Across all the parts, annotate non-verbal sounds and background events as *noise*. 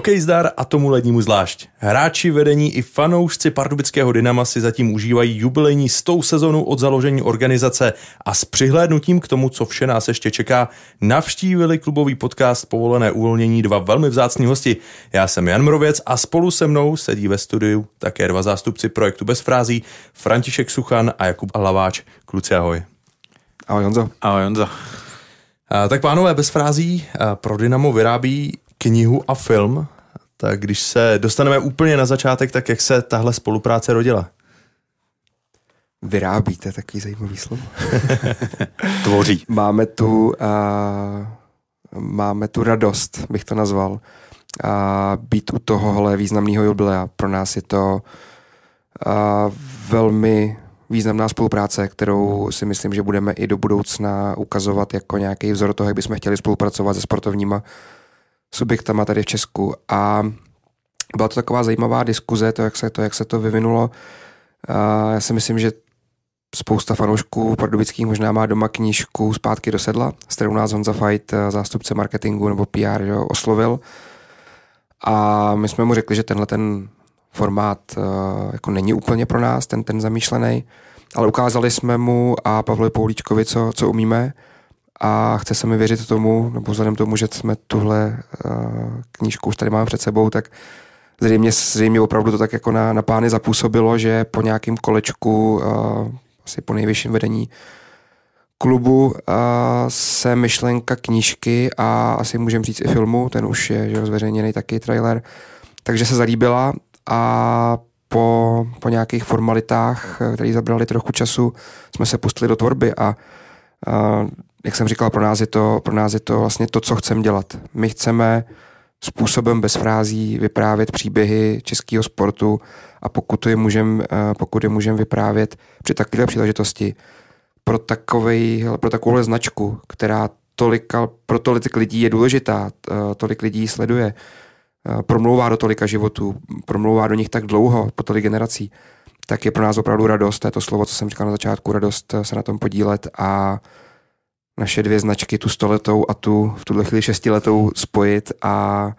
Hokej zdar a tomu lednímu zvlášť. Hráči, vedení i fanoušci pardubického Dynama si zatím užívají jubilejní stou sezonu od založení organizace a s přihlédnutím k tomu, co vše nás ještě čeká, navštívili klubový podcast Povolené uvolnění dva velmi vzácní hosti. Já jsem Jan Mrověc a spolu se mnou sedí ve studiu také dva zástupci projektu Bez frází, František Suchan a Jakub Alaváč. Kluci, ahoj. Ahoj Honzo. Ahoj Honzo. Tak pánové, bez frází pro Dynamo vyrábí knihu a film, tak když se dostaneme úplně na začátek, tak jak se tahle spolupráce rodila? Vyrábíte takový zajímavý slovo. *laughs* Tvoří. Máme tu, uh, máme tu radost, bych to nazval, uh, být u tohohle významného jubilea. Pro nás je to uh, velmi významná spolupráce, kterou si myslím, že budeme i do budoucna ukazovat jako nějaký vzor toho, jak bychom chtěli spolupracovat se sportovníma subjektama tady v Česku a byla to taková zajímavá diskuze, to, jak se to, jak se to vyvinulo. A já si myslím, že spousta fanoušků pardubických možná má doma knížku Zpátky do sedla, s kterou nás Honza Fight, eh, zástupce marketingu nebo PR, jo, oslovil. A my jsme mu řekli, že tenhle ten formát eh, jako není úplně pro nás, ten, ten zamýšlený, ale ukázali jsme mu a Pavlovi Poulíčkovi, co, co umíme a chce se mi věřit tomu, nebo vzhledem tomu, že jsme tuhle eh, knížku už tady máme před sebou, tak zřejmě, zřejmě opravdu to tak jako na, na pány zapůsobilo, že po nějakém kolečku, eh, asi po nejvyšším vedení klubu eh, se myšlenka knížky a asi můžeme říct i filmu, ten už je že zveřejněný taky trailer, takže se zalíbila a po, po nějakých formalitách, které zabrali trochu času, jsme se pustili do tvorby a, a jak jsem říkal, pro nás je to, pro nás je to vlastně to, co chceme dělat. My chceme způsobem bez frází vyprávět příběhy českého sportu a pokud je můžeme eh, pokud můžem vyprávět při takové příležitosti pro, takovej, pro takovouhle značku, která tolika, pro tolik lidí je důležitá, eh, tolik lidí sleduje, eh, promlouvá do tolika životů, promlouvá do nich tak dlouho, po tolik generací, tak je pro nás opravdu radost, to je to slovo, co jsem říkal na začátku, radost se na tom podílet a naše dvě značky, tu stoletou a tu v tuhle chvíli šestiletou spojit a,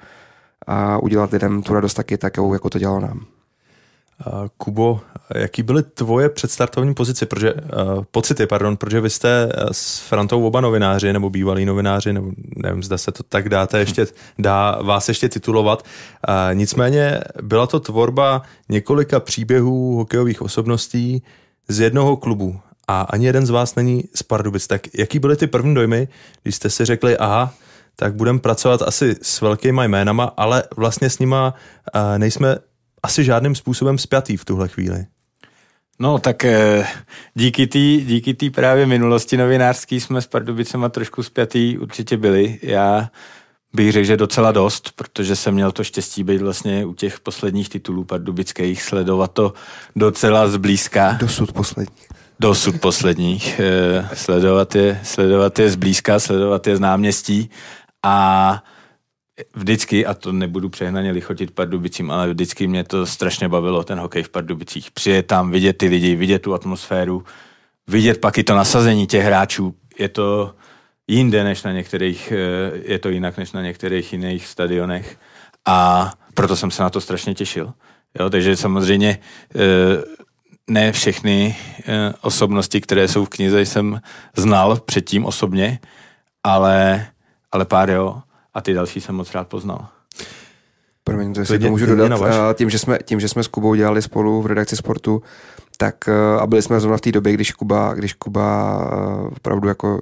a udělat lidem tu radost taky takovou, jako to dělalo nám. Kubo, jaký byly tvoje předstartovní pozice, protože, eh, pocity, pardon, protože vy jste eh, s Frantou oba novináři, nebo bývalí novináři, nebo nevím, zda se to tak dáte ještě, dá vás ještě titulovat. nicméně byla to tvorba několika příběhů hokejových osobností z jednoho klubu a ani jeden z vás není z Pardubic. Tak jaký byly ty první dojmy, když jste si řekli, aha, tak budeme pracovat asi s velkýma jménama, ale vlastně s nima eh, nejsme asi žádným způsobem spjatý v tuhle chvíli. No tak eh, díky té díky tý právě minulosti novinářský jsme s Pardubicema trošku spjatý určitě byli. Já bych řekl, že docela dost, protože jsem měl to štěstí být vlastně u těch posledních titulů pardubických, sledovat to docela zblízka. Dosud posledních dosud posledních. Eh, sledovat je, sledovat je zblízka, sledovat je z náměstí a vždycky, a to nebudu přehnaně lichotit Pardubicím, ale vždycky mě to strašně bavilo, ten hokej v Pardubicích. Přijet tam, vidět ty lidi, vidět tu atmosféru, vidět pak i to nasazení těch hráčů. Je to jinde než na některých, eh, je to jinak než na některých jiných stadionech a proto jsem se na to strašně těšil. Jo, takže samozřejmě eh, ne všechny eh, osobnosti, které jsou v knize, jsem znal předtím osobně, ale, ale pár jo a ty další jsem moc rád poznal. Promiň, to si to můžu dodat. Eh, tím že, jsme, tím, že jsme s Kubou dělali spolu v redakci sportu, tak eh, a byli jsme zrovna v té době, když Kuba, když Kuba opravdu jako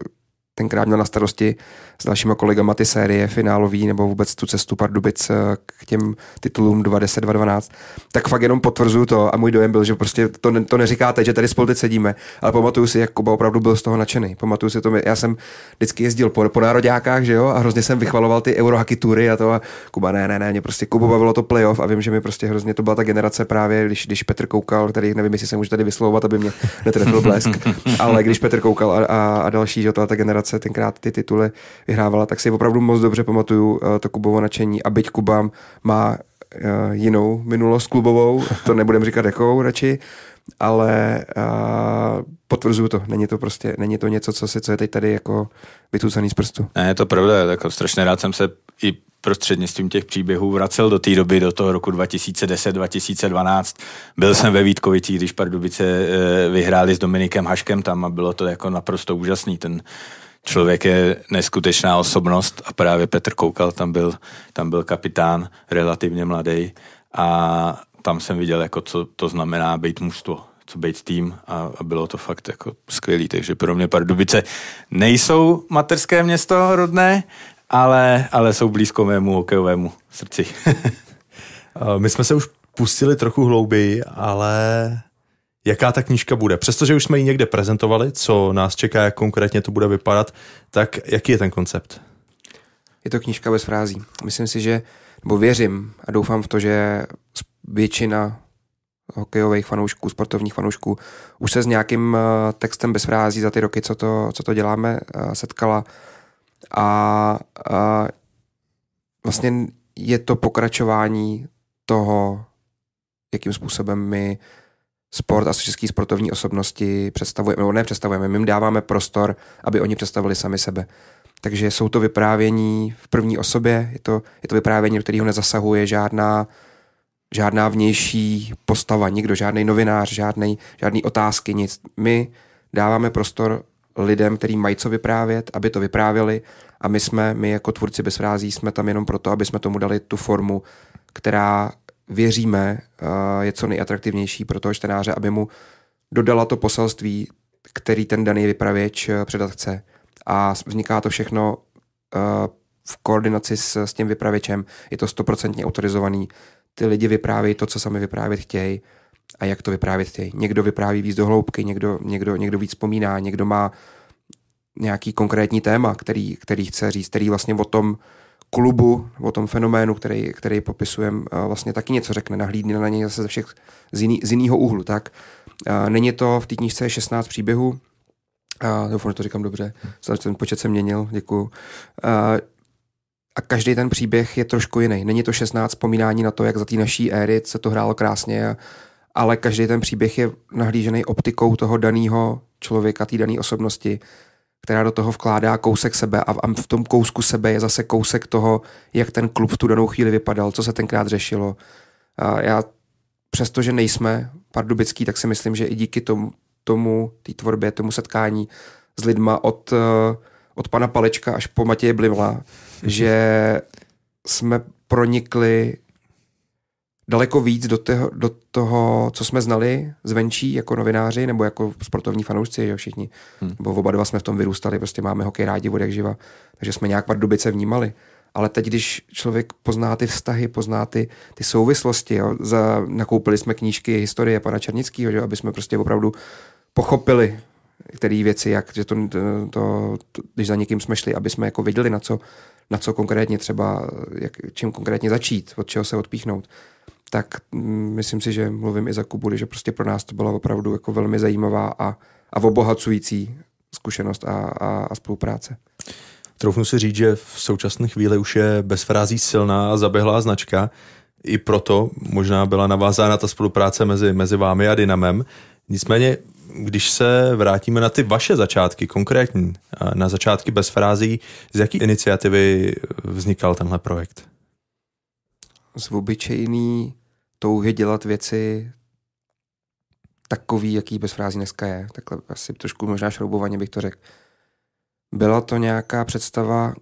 tenkrát měl na starosti s dalšíma kolegama ty série finálový nebo vůbec tu cestu Pardubic eh, k těm titulům 2010 2012, tak fakt jenom potvrzuju to a můj dojem byl, že prostě to, ne, to neříkáte, že tady spolu teď sedíme, ale pamatuju si, jak Kuba opravdu byl z toho nadšený. Pamatuju si to, já jsem vždycky jezdil po, po nároďákách, že jo, a hrozně jsem vychvaloval ty eurohaky tury a to a Kuba, ne, ne, ne, mě prostě Kuba bavilo to playoff a vím, že mi prostě hrozně to byla ta generace právě, když, když Petr koukal, který nevím, jestli se můžu tady vyslovovat, aby mě netrefil blesk, *laughs* ale když Petr koukal a, a, a další, že to ta generace generace tenkrát ty tituly vyhrávala, tak si opravdu moc dobře pamatuju eh, to Kubovo nadšení a byť Kuba má eh, jinou minulost klubovou, *laughs* to nebudem říkat jakou radši, ale uh, potvrzuju to, není to prostě, není to něco, co, si, co je teď tady jako vytucený z prstu. Ne, je to pravda, tak jako strašně rád jsem se i prostřednictvím těch příběhů vracel do té doby, do toho roku 2010-2012. Byl jsem ve Vítkovicích, když Pardubice vyhráli s Dominikem Haškem tam a bylo to jako naprosto úžasný. Ten člověk je neskutečná osobnost a právě Petr Koukal tam byl, tam byl kapitán, relativně mladý a tam jsem viděl, jako co to znamená být mužstvo co být tým a, a bylo to fakt jako skvělý, takže pro mě Pardubice nejsou materské město rodné, ale, ale jsou blízko mému hokejovému srdci. *laughs* My jsme se už pustili trochu hlouběji, ale jaká ta knížka bude. Přestože už jsme ji někde prezentovali, co nás čeká, jak konkrétně to bude vypadat, tak jaký je ten koncept? Je to knížka bez frází. Myslím si, že, nebo věřím a doufám v to, že většina hokejových fanoušků, sportovních fanoušků, už se s nějakým eh, textem bez frází za ty roky, co to, co to děláme, eh, setkala. A, a vlastně je to pokračování toho, jakým způsobem my sport a české sportovní osobnosti představujeme, nebo ne představujeme, my jim dáváme prostor, aby oni představili sami sebe. Takže jsou to vyprávění v první osobě, je to, je to vyprávění, do kterého nezasahuje žádná, žádná vnější postava, nikdo, žádný novinář, žádný, žádný otázky, nic. My dáváme prostor lidem, který mají co vyprávět, aby to vyprávěli a my jsme, my jako tvůrci bez frází jsme tam jenom proto, aby jsme tomu dali tu formu, která věříme, je co nejatraktivnější pro toho čtenáře, aby mu dodala to poselství, který ten daný vypravěč eh, předat chce. A vzniká to všechno eh, v koordinaci s, s tím vypravěčem. Je to stoprocentně autorizovaný. Ty lidi vyprávějí to, co sami vyprávět chtějí a jak to vyprávět chtějí. Někdo vypráví víc do hloubky, někdo, někdo, někdo víc vzpomíná, někdo má nějaký konkrétní téma, který, který chce říct, který vlastně o tom klubu, o tom fenoménu, který, který popisujem, vlastně taky něco řekne, nahlídne na něj zase ze všech z, z jiného úhlu, tak. Není to, v té knížce 16 příběhů, a doufám, že to říkám dobře, ten počet se měnil, děkuju. A, a každý ten příběh je trošku jiný. Není to 16 vzpomínání na to, jak za té naší éry se to hrálo krásně, ale každý ten příběh je nahlížený optikou toho daného člověka, té dané osobnosti která do toho vkládá kousek sebe a v tom kousku sebe je zase kousek toho, jak ten klub v tu danou chvíli vypadal, co se tenkrát řešilo. A já přesto, že nejsme pardubický, tak si myslím, že i díky tomu, tomu té tvorbě, tomu setkání s lidma od, eh, od pana Palečka až po Matěje Blimla, *laughs* že jsme pronikli daleko víc do toho, do toho, co jsme znali zvenčí jako novináři nebo jako sportovní fanoušci, jo, všichni. Hmm. Bo oba dva jsme v tom vyrůstali, prostě máme hokej rádi od jak živa, takže jsme nějak Pardubice vnímali. Ale teď, když člověk pozná ty vztahy, pozná ty, ty souvislosti, jo, za, nakoupili jsme knížky historie pana Černického, aby jsme prostě opravdu pochopili které věci, jak, že to, to, to, když za někým jsme šli, aby jsme jako viděli, na co, na co konkrétně třeba, jak, čím konkrétně začít, od čeho se odpíchnout tak mm, myslím si, že mluvím i za Kubu, že prostě pro nás to byla opravdu jako velmi zajímavá a, a obohacující zkušenost a, a, a spolupráce. Troufnu si říct, že v současné chvíli už je bez frází silná a zaběhlá značka. I proto možná byla navázána ta spolupráce mezi, mezi vámi a Dynamem. Nicméně, když se vrátíme na ty vaše začátky, konkrétní, na začátky bez frází, z jaký iniciativy vznikal tenhle projekt? Z obyčejný touhy dělat věci takový, jaký bez frází dneska je. Takhle asi trošku možná šroubovaně bych to řekl. Byla to nějaká představa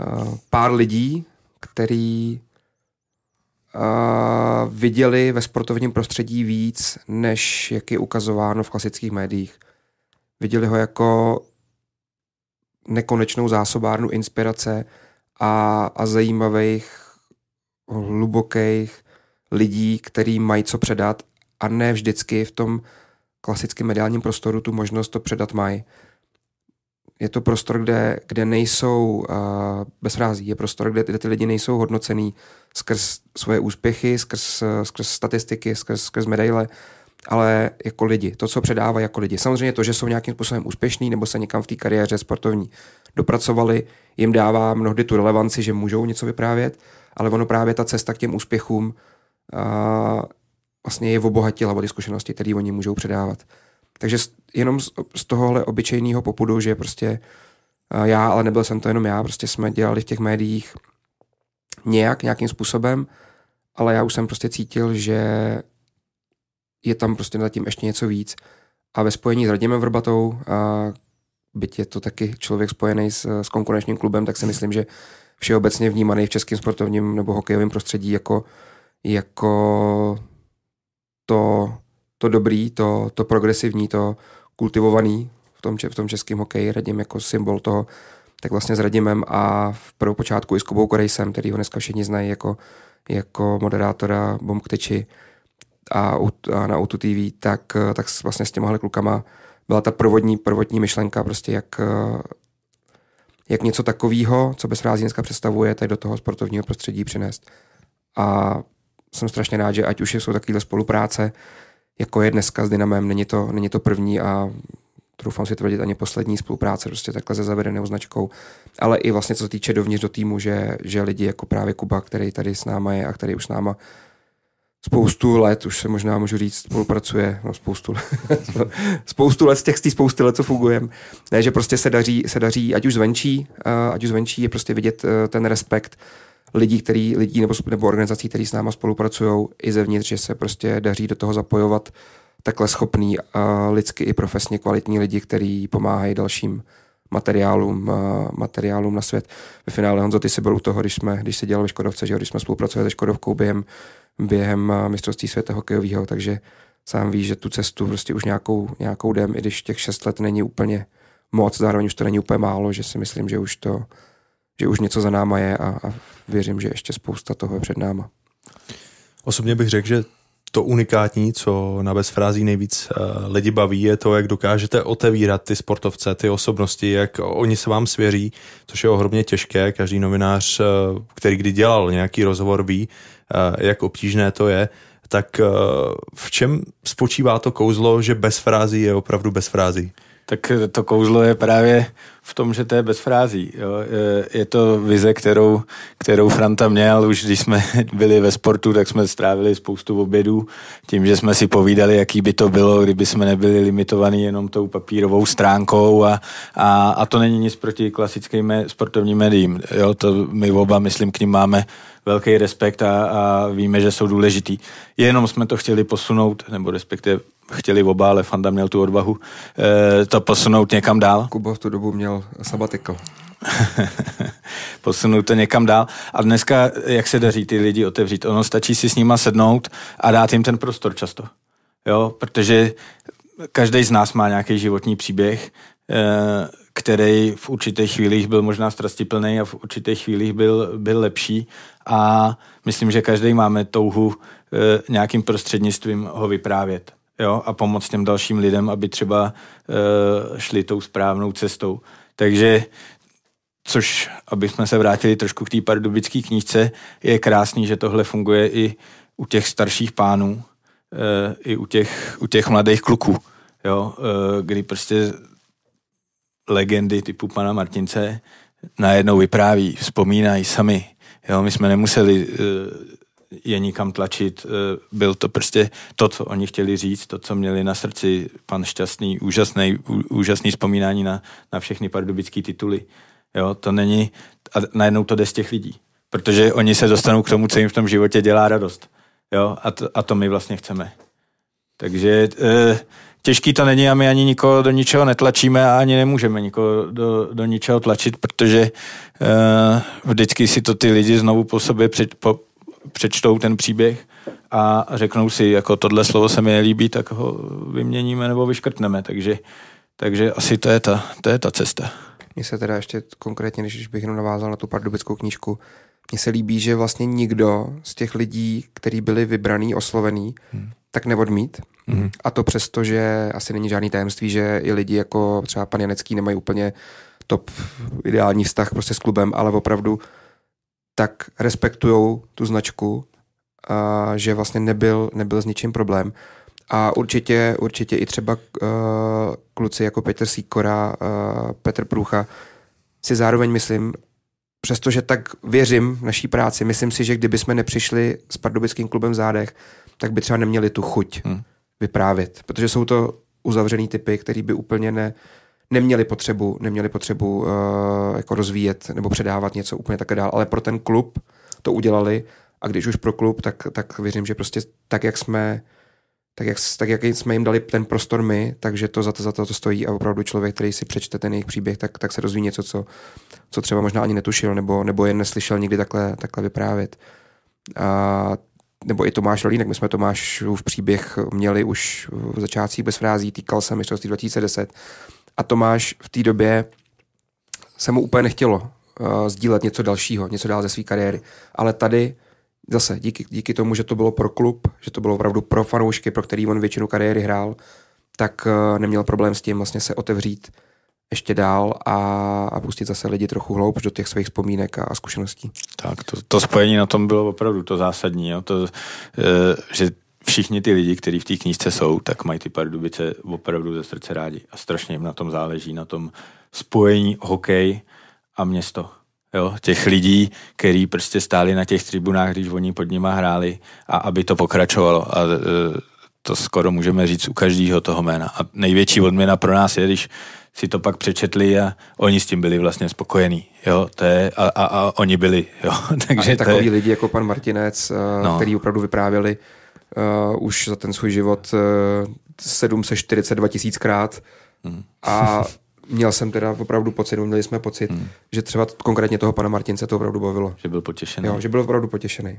uh, pár lidí, který uh, viděli ve sportovním prostředí víc, než jak je ukazováno v klasických médiích. Viděli ho jako nekonečnou zásobárnu inspirace a, a zajímavých, hlubokých, lidí, který mají co předat a ne vždycky v tom klasickém mediálním prostoru tu možnost to předat mají. Je to prostor, kde, kde nejsou uh, bez frází, je prostor, kde, kde ty lidi nejsou hodnocený skrz svoje úspěchy, skrz, eh, skrz statistiky, skrz, skrz medaile, ale jako lidi, to, co předávají jako lidi. Samozřejmě to, že jsou nějakým způsobem úspěšní nebo se někam v té kariéře sportovní dopracovali, jim dává mnohdy tu relevanci, že můžou něco vyprávět, ale ono právě ta cesta k těm úspěchům a vlastně je obohatila o ty zkušenosti, které oni můžou předávat. Takže jenom z, z tohohle obyčejného popudu, že prostě já, ale nebyl jsem to jenom já, prostě jsme dělali v těch médiích nějak, nějakým způsobem, ale já už jsem prostě cítil, že je tam prostě zatím ještě něco víc. A ve spojení s Radimem Vrbatou, a byť je to taky člověk spojený s, s konkurenčním klubem, tak si myslím, že všeobecně vnímaný v českém sportovním nebo hokejovém prostředí jako jako to, to dobrý, to, to progresivní, to kultivovaný v tom, v tom českém hokeji, radím jako symbol toho, tak vlastně s Radimem a v počátku i s Kubou Korejsem, který ho dneska všichni znají jako, jako moderátora Bombkteči a, a na Outu TV, tak, tak vlastně s těmahle klukama byla ta prvodní, prvotní myšlenka, prostě jak, jak něco takového, co bez dneska představuje, tak do toho sportovního prostředí přinést. A jsem strašně rád, že ať už jsou takovéhle spolupráce, jako je dneska s Dynamem, není to, není to první a doufám si tvrdit ani poslední spolupráce prostě takhle se zavedenou značkou, ale i vlastně co se týče dovnitř do týmu, že, že lidi jako právě Kuba, který tady s náma je a který už s náma spoustu let, už se možná můžu říct, spolupracuje, no spoustu let, *laughs* spoustu let z těch z spousty let, co fungujeme, ne, že prostě se daří, se daří ať už zvenčí, eh, ať už zvenčí je prostě vidět eh, ten respekt, lidí, který, lidí nebo, nebo organizací, které s náma spolupracují i zevnitř, že se prostě daří do toho zapojovat takhle schopný a lidsky i profesně kvalitní lidi, kteří pomáhají dalším materiálům, materiálům na svět. Ve finále Honzo, ty jsi byl u toho, když, jsme, když se dělal ve Škodovce, že když jsme spolupracovali se Škodovkou během, během mistrovství světa hokejového, takže sám víš, že tu cestu prostě už nějakou, nějakou jdem, i když těch šest let není úplně moc, zároveň už to není úplně málo, že si myslím, že už to, že už něco za náma je a, a věřím, že ještě spousta toho je před náma. Osobně bych řekl, že to unikátní, co na bezfrází nejvíc eh, lidi baví, je to, jak dokážete otevírat ty sportovce, ty osobnosti, jak oni se vám svěří, což je ohromně těžké. Každý novinář, eh, který kdy dělal nějaký rozhovor, ví, eh, jak obtížné to je. Tak v čem spočívá to kouzlo, že bezfrází je opravdu bezfrází? Tak to kouzlo je právě v tom, že to je bez frází. Jo. Je to vize, kterou, kterou Franta měl, už když jsme *laughs* byli ve sportu, tak jsme strávili spoustu obědů tím, že jsme si povídali, jaký by to bylo, kdyby jsme nebyli limitovaní jenom tou papírovou stránkou a, a, a to není nic proti klasickým sportovním médiím. Jo, to my oba, myslím, k ním máme velký respekt a, a víme, že jsou důležitý. Jenom jsme to chtěli posunout, nebo respektive chtěli oba, ale Fanda měl tu odvahu e, to posunout někam dál. Kuba v tu dobu měl sabatikl. *laughs* posunout to někam dál. A dneska, jak se daří ty lidi otevřít? Ono stačí si s nima sednout a dát jim ten prostor často. Jo, protože každý z nás má nějaký životní příběh, eh, který v určitých chvílích byl možná strastiplný a v určitých chvílích byl, byl lepší. A myslím, že každý máme touhu e, nějakým prostřednictvím ho vyprávět jo? a pomoct těm dalším lidem, aby třeba e, šli tou správnou cestou. Takže což, aby jsme se vrátili trošku k té pardubické knížce, je krásný, že tohle funguje i u těch starších pánů, e, i u těch, u těch mladých kluků, jo? kdy prostě legendy typu pana Martince najednou vypráví, vzpomínají sami. Jo, my jsme nemuseli uh, je nikam tlačit, uh, byl to prostě to, co oni chtěli říct, to, co měli na srdci pan Šťastný, úžasný, úžasný vzpomínání na, na všechny pardubické tituly. Jo, to není, a najednou to jde z těch lidí, protože oni se dostanou k tomu, co jim v tom životě dělá radost. Jo, a to, a to my vlastně chceme. Takže uh, těžký to není a my ani nikoho do ničeho netlačíme a ani nemůžeme nikoho do, do ničeho tlačit, protože uh, vždycky si to ty lidi znovu po sobě před, po, přečtou ten příběh a řeknou si, jako tohle slovo se mi nelíbí, tak ho vyměníme nebo vyškrtneme, takže, takže asi to je ta, to je ta cesta. Mně se teda ještě konkrétně, když bych jenom navázal na tu pardubickou knížku, mně se líbí, že vlastně nikdo z těch lidí, kteří byli vybraný, oslovený, hmm tak neodmít. Mm-hmm. A to přesto, že asi není žádný tajemství, že i lidi jako třeba pan Janecký nemají úplně top ideální vztah prostě s klubem, ale opravdu tak respektují tu značku, a že vlastně nebyl, nebyl s ničím problém. A určitě, určitě i třeba uh, kluci jako Petr Sýkora, uh, eh, Petr Průcha si zároveň myslím, přestože tak věřím naší práci, myslím si, že kdyby jsme nepřišli s pardubickým klubem v zádech, tak by třeba neměli tu chuť hmm. vyprávět, protože jsou to uzavřený typy, který by úplně ne, neměli potřebu, neměli potřebu uh, jako rozvíjet nebo předávat něco úplně také dál, ale pro ten klub to udělali a když už pro klub, tak, tak věřím, že prostě tak, jak jsme tak jak, tak jak jsme jim dali ten prostor my, takže to za to, za to, to stojí a opravdu člověk, který si přečte ten jejich příběh, tak, tak se rozví něco, co, co třeba možná ani netušil nebo, nebo jen neslyšel nikdy takhle, takhle vyprávět. A nebo i Tomáš Rolínek, my jsme v příběh měli už v začátcích bez frází, týkal se mistrovství 2010 a Tomáš v té době se mu úplně nechtělo uh, sdílet něco dalšího, něco dál ze své kariéry. Ale tady zase díky, díky tomu, že to bylo pro klub, že to bylo opravdu pro fanoušky, pro který on většinu kariéry hrál, tak uh, neměl problém s tím vlastně se otevřít ještě dál a, a pustit zase lidi trochu hloub do těch svých vzpomínek a, a zkušeností. Tak, to, to spojení na tom bylo opravdu to zásadní, jo? To, e, že všichni ty lidi, kteří v té knížce jsou, tak mají ty Pardubice opravdu ze srdce rádi a strašně jim na tom záleží, na tom spojení hokej a město. Jo, těch lidí, kteří prostě stáli na těch tribunách, když oni pod nima hráli a aby to pokračovalo. A e, to skoro můžeme říct u každého toho jména. A největší odměna pro nás je, když si to pak přečetli a oni s tím byli vlastně spokojení. Jo, to je, a, a, a oni byli. Jo, *laughs* takže a takový je... lidi jako pan Martinec, eh, no. který opravdu vyprávěli uh, už za ten svůj život uh, 742 tisíckrát hmm. a měl jsem teda opravdu pocit, měli jsme pocit, hmm. že třeba konkrétně toho pana Martince to opravdu bavilo. Že byl potěšený. Jo, že byl opravdu potěšený.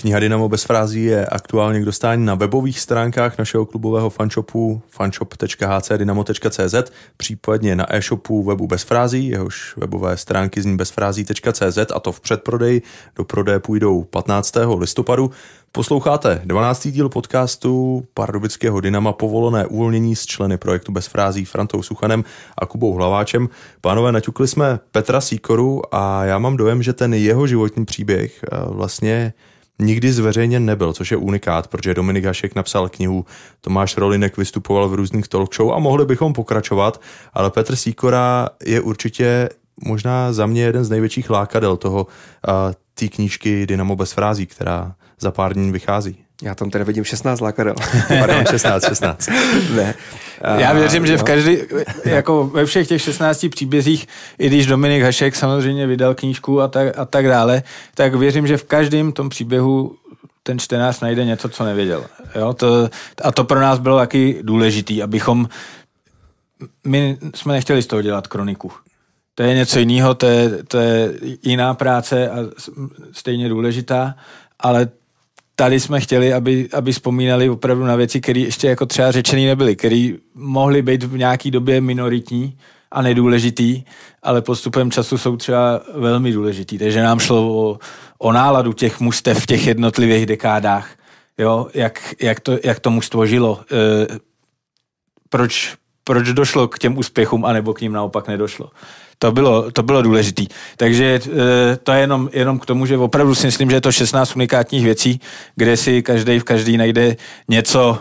Kniha Dynamo bez frází je aktuálně k dostání na webových stránkách našeho klubového fanshopu fanshop.hcdynamo.cz, případně na e-shopu webu bez frází, jehož webové stránky zní bezfrází.cz a to v předprodeji. Do prodeje půjdou 15. listopadu. Posloucháte 12. díl podcastu Pardubického Dynama povolené uvolnění s členy projektu Bez frází Frantou Suchanem a Kubou Hlaváčem. Pánové, naťukli jsme Petra Síkoru a já mám dojem, že ten jeho životní příběh eh, vlastně nikdy zveřejněn nebyl, což je unikát, protože Dominik Hašek napsal knihu, Tomáš Rolinek vystupoval v různých talk show a mohli bychom pokračovat, ale Petr Síkora je určitě možná za mě jeden z největších lákadel toho eh, té knížky Dynamo bez frází, která za pár dní vychází. Já tam teda vidím 16 lákadel. *laughs* Pardon, 16, 16. *laughs* ne. A, Já věřím, že v no. každý, jako ve všech těch 16 příbězích, i když Dominik Hašek samozřejmě vydal knížku a tak, a tak dále, tak věřím, že v každém tom příběhu ten čtenář najde něco, co nevěděl. Jo? To, a to pro nás bylo taky důležitý, abychom, my jsme nechtěli z toho dělat kroniku. To je něco jiného, to je, to je jiná práce a stejně důležitá, ale tady jsme chtěli, aby, aby vzpomínali opravdu na věci, které ještě jako třeba řečený nebyly, které mohly být v nějaké době minoritní a nedůležitý, ale postupem času jsou třeba velmi důležitý. Takže nám šlo o, o náladu těch mustev v těch jednotlivých dekádách, jo, jak, jak, to, jak to mužstvo žilo, e, proč, proč došlo k těm úspěchům, anebo k ním naopak nedošlo to bylo, to bylo důležité. Takže e, to je jenom, jenom k tomu, že opravdu si myslím, že je to 16 unikátních věcí, kde si každý v každý najde něco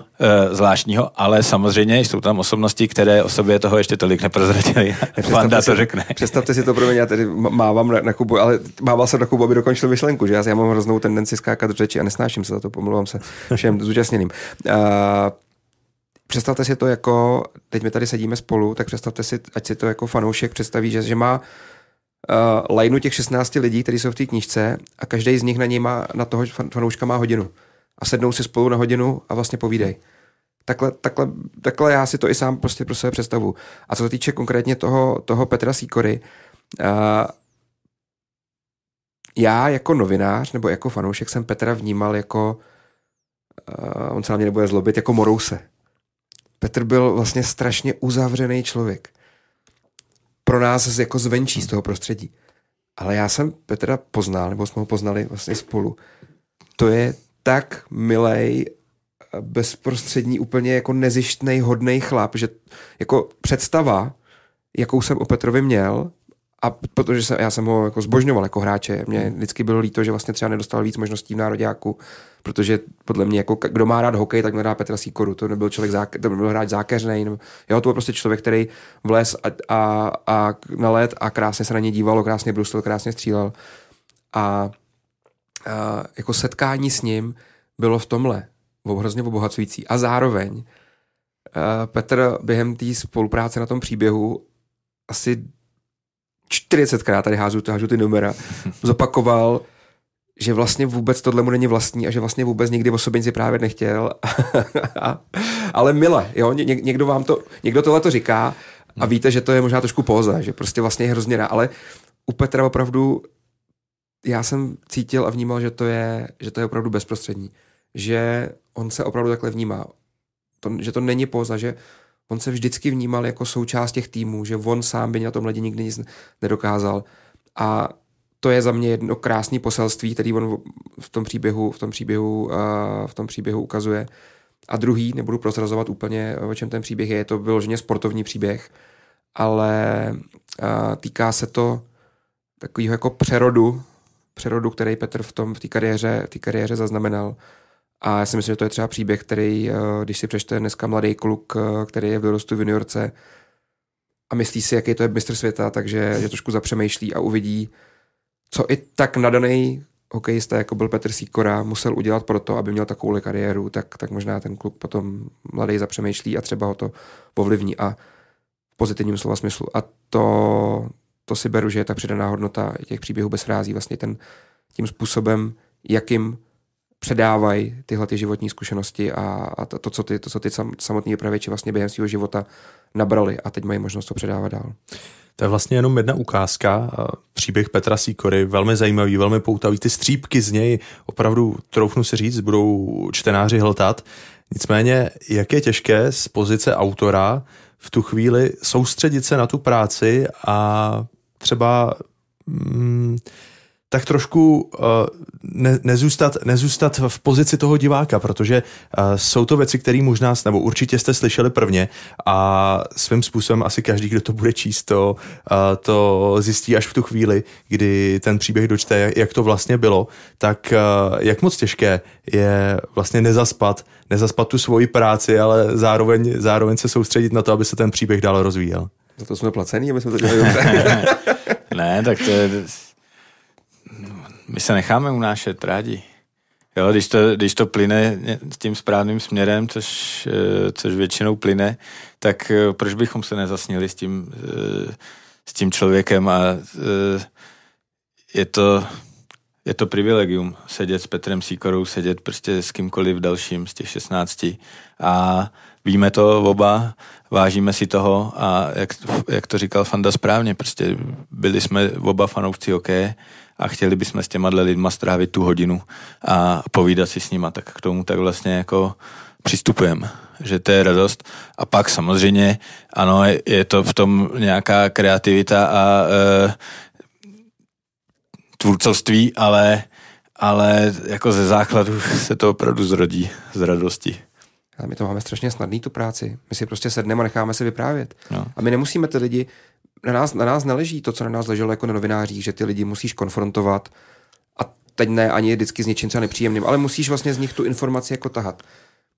e, zvláštního, ale samozřejmě jsou tam osobnosti, které o sobě toho ještě tolik neprozradili. *laughs* Panda to řekne. Představte si to pro mě, já tedy mávám na, na Kubu, ale mával jsem na Kubu, aby dokončil myšlenku, že já, já mám hroznou tendenci skákat do řeči a nesnáším se za to, pomluvám se všem zúčastněným. Uh, představte si to jako, teď my tady sedíme spolu, tak představte si, ať si to jako fanoušek představí, že, že má uh, lajnu těch 16 lidí, kteří jsou v té knížce a každý z nich na něj má, na toho fanouška má hodinu. A sednou si spolu na hodinu a vlastně povídej. Takhle, takhle, takhle já si to i sám prostě pro sebe představu. A co se týče konkrétně toho, toho Petra Sýkory, uh, já jako novinář nebo jako fanoušek jsem Petra vnímal jako, uh, on se na mě nebude zlobit, jako Morouse. Petr byl vlastně strašně uzavřený člověk. Pro nás jako zvenčí z toho prostředí. Ale já jsem Petra poznal, nebo jsme ho poznali vlastně spolu. To je tak milej, bezprostřední, úplně jako nezištnej, hodnej chlap, že jako představa, jakou jsem o Petrovi měl, a protože jsem, já jsem ho jako zbožňoval jako hráče, mě hmm. vždycky bylo líto, že vlastně třeba nedostal víc možností v nároďáku, protože podle mě jako kdo má rád hokej, tak nedá Petra Sýkoru, to nebyl člověk, záke, to byl hráč zákeřnej, nebo, jo, to byl prostě člověk, který vlez a, a, a na let a krásně se na ně dívalo, krásně brusil, krásně střílel a, a jako setkání s ním bylo v tomhle hrozně obohacující a zároveň eh, Petr během té spolupráce na tom příběhu asi 40krát tady to hážu ty numera, zopakoval, že vlastně vůbec tohle mu není vlastní a že vlastně vůbec nikdy o sobě nic právě nechtěl. *laughs* Ale mile, jo, Ně- někdo vám to, někdo tohle to říká a hmm. víte, že to je možná trošku póza, že prostě vlastně je hrozně rád, ale u Petra opravdu já jsem cítil a vnímal, že to je, že to je opravdu bezprostřední. Že on se opravdu takhle vnímá. To, že to není póza, že On se vždycky vnímal jako součást těch týmů, že on sám by na tom ledě nikdy nic nedokázal. A to je za mě jedno krásné poselství, který on v tom příběhu, v tom příběhu, eh, v tom příběhu ukazuje. A druhý, nebudu prozrazovat úplně, o čem ten příběh je, je to vyloženě sportovní příběh, ale eh, týká se to takového jako přerodu, přerodu, který Petr v tom v té kariéře, v té kariéře zaznamenal. A já si myslím, že to je třeba příběh, který, eh, když si přečte dneska mladý kluk, eh, který je v dorostu v juniorce a myslí si, jaký to je mistr světa, takže že trošku zapřemýšlí a uvidí, co i tak nadaný hokejista, jako byl Petr Sikora, musel udělat to, aby měl takovou kariéru, tak, tak možná ten kluk potom mladý zapřemýšlí a třeba ho to povlivní a v pozitivním slova smyslu. A to, to si beru, že je ta přidaná hodnota těch příběhů bez frází, vlastně ten tím způsobem, jakým předávají tyhle ty životní zkušenosti a, a to, to, co ty, to, co ty sam, samotní vypravěči vlastně během svého života nabrali a teď mají možnost to předávat dál. To je vlastně jenom jedna ukázka. Příběh Petra Sýkory, velmi zajímavý, velmi poutavý. Ty střípky z něj opravdu, troufnu si říct, budou čtenáři hltat. Nicméně, jak je těžké z pozice autora v tu chvíli soustředit se na tu práci a třeba... Hmm, tak trošku eh, ne, nezůstat, nezůstat v pozici toho diváka, protože eh, jsou to věci, které možná, nebo určitě jste slyšeli prvně a svým způsobem asi každý, kdo to bude číst, to, eh, to zjistí až v tu chvíli, kdy ten příběh dočte, jak to vlastně bylo, tak jak moc těžké je vlastně nezaspat, nezaspat tu svoji práci, ale zároveň, zároveň se soustředit na to, aby se ten příběh dál rozvíjel. Za to jsme placení, aby jsme to dělali dobře. *laughs* ne, tak to je my se necháme unášet rádi. Jo, když to, když to plyne tím správným směrem, což, eh, což většinou plyne, tak eh, proč bychom se nezasnili s tím, eh, s tím člověkem a je to, je to privilegium sedět s Petrem Síkorou, sedět prostě s kýmkoliv dalším z těch 16 a víme to oba, vážíme si toho a jak, jak to říkal Fanda správně, prostě byli jsme oba fanoušci hokeje, okay, a chtěli bychom s těma lidma strávit tu hodinu a povídat si s nima, tak k tomu tak vlastně jako přistupujeme že to je radost. A pak samozřejmě, ano, je to v tom nějaká kreativita a e, tvůrcovství, ale, ale jako ze základu se to opravdu zrodí z radosti. Ale my to máme strašně snadný tu práci. My si prostě sedneme a necháme se vyprávět. No. A my nemusíme ty lidi na nás, na nás neleží to, co na nás leželo jako na novinářích, že ty lidi musíš konfrontovat a teď ne ani vždycky s něčím třeba nepříjemným, ale musíš vlastně z nich tu informaci jako tahat.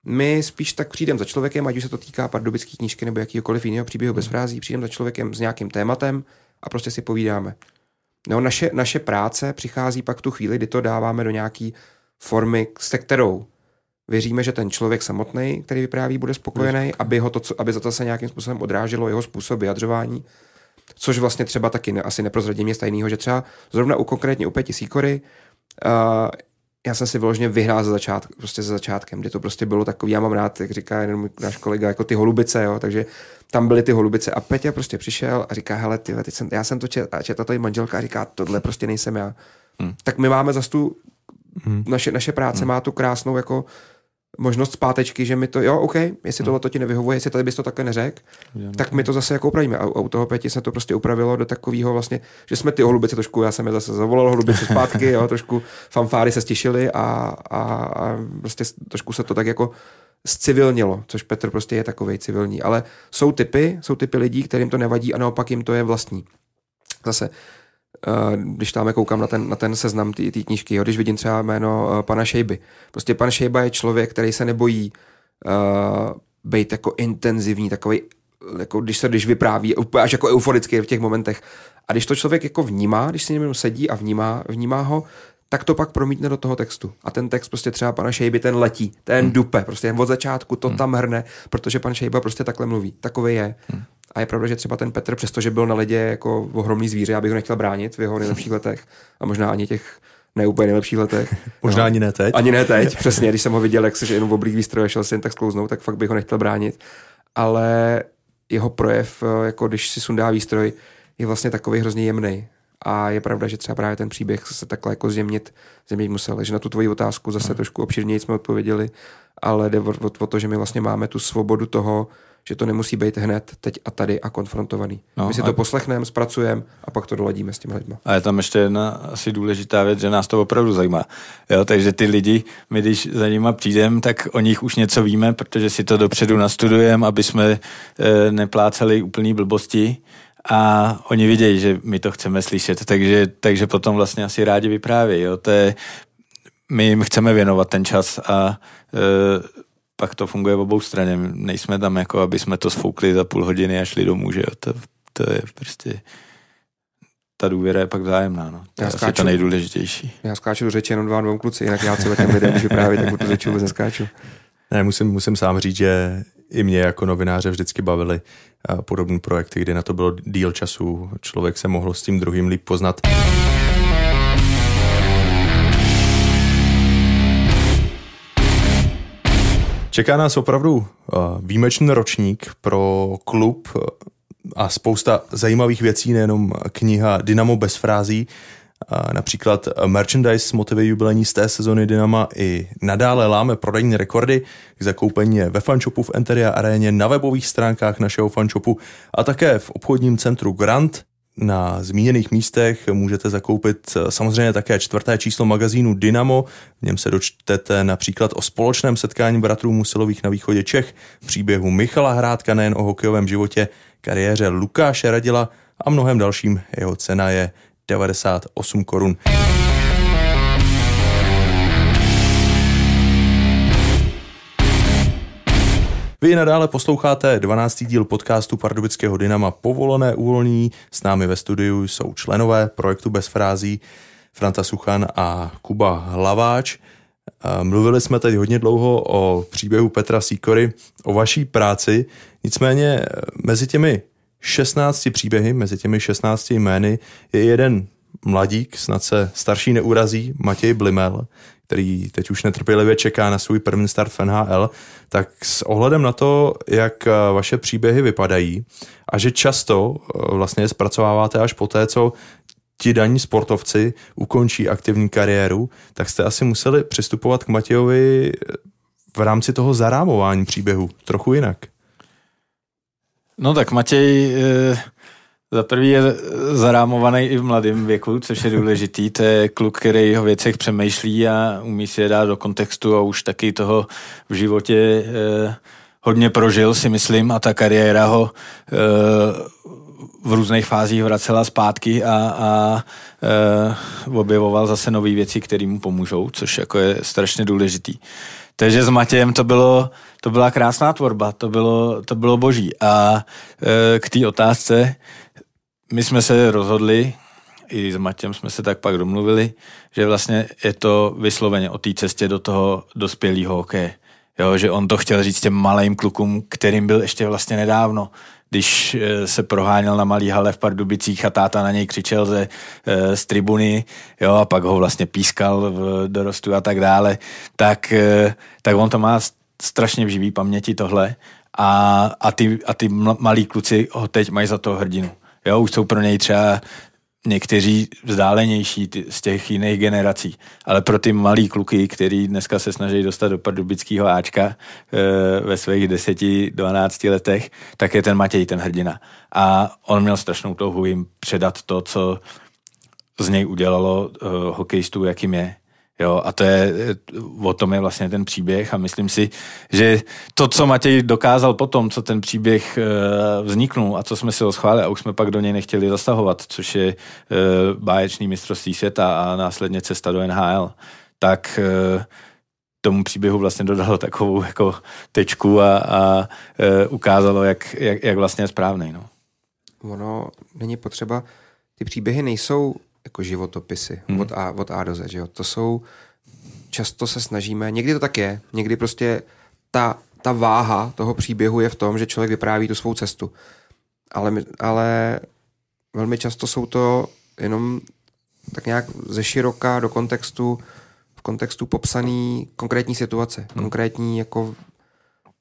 My spíš tak přijdeme za člověkem, ať už se to týká pardubické knížky nebo jakýkoliv jiného příběhu bez hmm. frází, přijdeme za člověkem s nějakým tématem a prostě si povídáme. No, naše, naše práce přichází pak v tu chvíli, kdy to dáváme do nějaké formy, se kterou věříme, že ten člověk samotný, který vypráví, bude spokojený, aby, ho to, aby za to se nějakým způsobem odráželo jeho způsob vyjadřování Což vlastně třeba taky ne, asi neprozradím nic tajného, že třeba zrovna u konkrétně u Peti síkory, uh, já jsem si vložně vyhrál za začátk, prostě za začátkem, kde to prostě bylo takový, já mám rád, jak říká jenom můj, náš kolega, jako ty holubice, jo, takže tam byly ty holubice a Petě prostě přišel a říká, hele, ty, teď jsem, já jsem to četla, četla tady manželka a říká, tohle prostě nejsem já. Hmm. Tak my máme za tu, hmm. naše, naše práce hmm. má tu krásnou jako možnost zpátečky, že mi to, jo, OK, jestli no. tohle to ti nevyhovuje, jestli tady bys to takhle neřekl, no, tak my to zase jako upravíme. A u toho Peti se to prostě upravilo do takového vlastně, že jsme ty holubice trošku, já jsem je zase zavolal holubice *laughs* zpátky, jo, trošku fanfáry se stišily a, a, a prostě trošku se to tak jako zcivilnilo, což Petr prostě je takový civilní. Ale jsou typy, jsou typy lidí, kterým to nevadí a naopak jim to je vlastní. Zase Eh, když tam koukám na ten, na ten seznam té knížky, jo, když vidím třeba jméno eh, pana Šejby. Prostě pan Šejba je člověk, který se nebojí uh, být jako intenzivní, takový, jako když se když vypráví, až jako euforicky v těch momentech. A když to člověk jako vnímá, když si něm sedí a vnímá, vnímá ho, tak to pak promítne do toho textu. A ten text prostě třeba pana Šejby, ten letí, ten hmm. dupe, prostě od začátku to hmm. tam hrne, protože pan Šejba prostě takhle mluví. Takový je. Hmm. A je pravda, že třeba ten Petr, přestože byl na ledě jako ohromný zvíře, já bych ho nechtěl bránit v jeho nejlepších letech a možná ani těch ne úplně nejlepších letech. *laughs* Možná no. ani ne teď. Ani ne teď, *laughs* přesně. Když jsem ho viděl, jak se že jenom v oblík výstroje šel si jen tak sklouznout, tak fakt bych ho nechtěl bránit. Ale jeho projev, eh, jako když si sundá výstroj, je vlastně takový hrozně jemný. A je pravda, že třeba právě ten příběh se takhle jako zjemnit, zjemnit musel. Že na tu tvoji otázku zase hmm. trošku obširněji jsme odpověděli, ale jde o, o, o to, že my vlastně máme tu svobodu toho, že to nemusí být hned teď a tady a konfrontovaný. No, My si to poslechneme, zpracujeme a pak to doladíme s těmi lidmi. A je tam ještě jedna asi důležitá věc, že nás to opravdu zajímá. Jo, takže ty lidi, my když za nima přijdeme, tak o nich už něco víme, protože si to dopředu nastudujeme, aby jsme e, eh, nepláceli úplný blbosti a oni vidějí, že my to chceme slyšet, takže, takže potom vlastně asi rádi vyprávějí. Jo? To je, my jim chceme věnovat ten čas a e, pak to funguje v obou straně. Nejsme tam jako, aby jsme to sfoukli za půl hodiny a šli domů, že jo? To, to je prostě ta důvěra je pak vzájemná. No. To já je skáču, asi to nejdůležitější. Já skáču do řeči jenom dva dvou kluci, jinak já co těm lidem, můžu právě tak tu řeči vůbec neskáču. Ne, musím, musím sám říct, že i mě jako novináře vždycky bavili podobné projekty, kdy na to bylo díl času, člověk se mohl s tím druhým líp poznat. Čeká nás opravdu uh, výjimečný ročník pro klub uh, a spousta zajímavých věcí, nejenom kniha Dynamo bez frází, Například eh, merchandise motivy jubilení z té sezony Dynama i nadále láme prodejní rekordy k zakoupení ve fanshopu v Enteria aréně, na webových stránkách našeho fanshopu a také v obchodním centru Grant. Na zmíněných místech můžete zakoupit eh, samozřejmě také čtvrté číslo magazínu Dynamo, v něm se dočtete například o společném setkání bratrů Musilových na východě Čech, příběhu Michala Hrádka nejen o hokejovém životě, kariéře Lukáše Radila a mnohem dalším. Jeho cena je 98 korun. Vy nadále posloucháte 12. díl podcastu Pardubického Dynama Povolené uvolní. S námi ve studiu jsou členové projektu Bez frází Franta Suchan a Kuba Hlaváč. Mluvili jsme tady hodně dlouho o příběhu Petra Sýkory, o vaší práci, nicméně e, mezi těmi 16 příběhy, mezi těmi 16 jmény je jeden mladík, snad se starší neurazí, Matěj Blimel, který teď už netrpělivě čeká na svůj první start v NHL, tak s ohledem na to, jak eh, vaše příběhy vypadají a že často eh, vlastně je zpracováváte až po té, co ti daní sportovci ukončí aktivní kariéru, tak jste asi museli přistupovat k Matějovi eh, v rámci toho zarámování příběhu trochu jinak. No tak Matěj eh, za prvý je zarámovaný i v mladém věku, což je důležitý. To je kluk, který o věcech přemýšlí a umí si je dát do kontextu a už taky toho v životě eh, hodně prožil, si myslím, a ta kariéra ho eh, v různých fázích vracela zpátky a, a e, objevoval zase nové věci, které mu pomůžou, což jako je strašně důležitý. Takže s Matějem to bylo, to byla krásná tvorba, to bylo, to bylo boží. A e, k té otázce, my jsme se rozhodli, i s Matějem jsme se tak pak domluvili, že vlastně je to vysloveně o té cestě do toho dospělého hokeje. Jo, že on to chtěl říct těm malým klukům, kterým byl ještě vlastně nedávno když eh, se proháněl na malý hale v Pardubicích a táta na něj křičel ze, eh, z tribuny, jo, a pak ho vlastně pískal v dorostu a tak dále, tak, eh, tak on to má strašně v živý paměti tohle a, a, ty, a ty malí kluci ho teď mají za to hrdinu. Jo, už jsou pro něj třeba někteří vzdálenější z těch jiných generací. Ale pro ty malý kluky, který dneska se snaží dostat do pardubického Ačka e, ve svých 10-12 letech, tak je ten Matěj ten hrdina. A on měl strašnou touhu jim předat to, co z něj udělalo e, hokejistů, jakým je. Jo, a to je, eh, o tom je vlastně ten příběh a myslím si, že to, co Matěj dokázal potom, co ten příběh eh, vzniknul a co jsme si ho schválili a už jsme pak do něj nechtěli zasahovat, což je eh, báječný mistrovství světa a následně cesta do NHL, tak tomu příběhu vlastně dodalo takovou jako tečku a, a ukázalo, jak, jak, jak vlastně je správný. No. Ono není potřeba, ty příběhy nejsou jako životopisy hmm. od, a, od A do Z. Že jo? To jsou, často se snažíme, někdy to tak je, někdy prostě ta, ta váha toho příběhu je v tom, že člověk vypráví tu svou cestu. Ale, ale velmi často jsou to jenom tak nějak ze široka do kontextu v kontextu popsaný konkrétní situace, hmm. konkrétní jako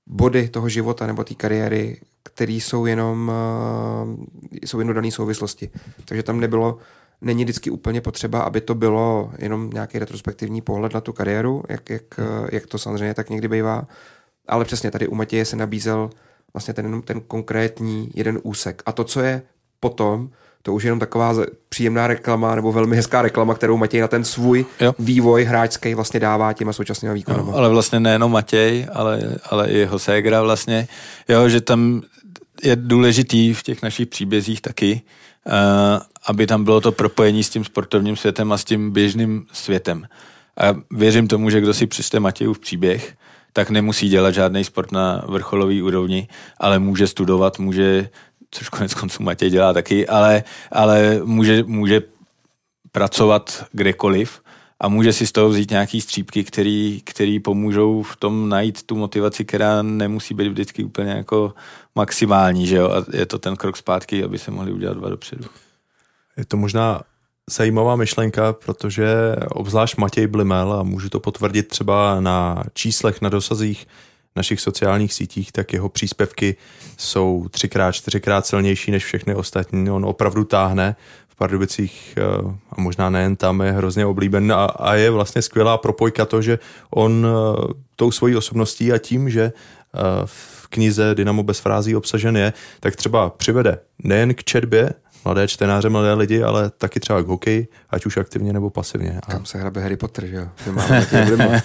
body toho života nebo té kariéry, které jsou jenom eh, jsou jenom dané souvislosti. Takže tam nebylo není vždycky úplně potřeba, aby to bylo jenom nějaký retrospektivní pohled na tu kariéru, jak, jak, jak to samozřejmě tak někdy bývá. Ale přesně tady u Matěje se nabízel vlastně ten, ten konkrétní jeden úsek. A to, co je potom, to už je jenom taková příjemná reklama nebo velmi hezká reklama, kterou Matěj na ten svůj jo. vývoj hráčský vlastně dává těma současnými výkony. No, ale vlastně nejenom Matěj, ale, ale i jeho ségra vlastně, jo, že tam je důležitý v těch našich příbězích taky, Eh, aby tam bylo to propojení s tím sportovním světem a s tím běžným světem. A věřím tomu, že kdo si přečte Matějův příběh, tak nemusí dělat žádný sport na vrcholové úrovni, ale může studovat, může, což konec konců Matěj dělá taky, ale, ale může, může pracovat kdekoliv a může si z toho vzít nějaký střípky, který, který pomůžou v tom najít tu motivaci, která nemusí být vždycky úplně jako maximální, že jo? A je to ten krok zpátky, aby se mohli udělat dva dopředu. Je to možná zajímavá myšlenka, protože obzvlášť Matěj Blimel, a můžu to potvrdit třeba na číslech, na dosazích našich sociálních sítích, tak jeho příspěvky jsou třikrát, čtyřikrát silnější než všechny ostatní. On opravdu táhne Pardubicích eh, a možná nejen tam je hrozně oblíben a, a je vlastně skvělá propojka to, že on eh, tou svojí osobností a tím, že eh, v knize Dynamo bez frází obsažen je, tak třeba přivede nejen k četbě mladé čtenáře, mladé lidi, ale taky třeba k hokeji, ať už aktivně nebo pasivně. A... Kam se hrabe Harry Potter, že jo? Máme,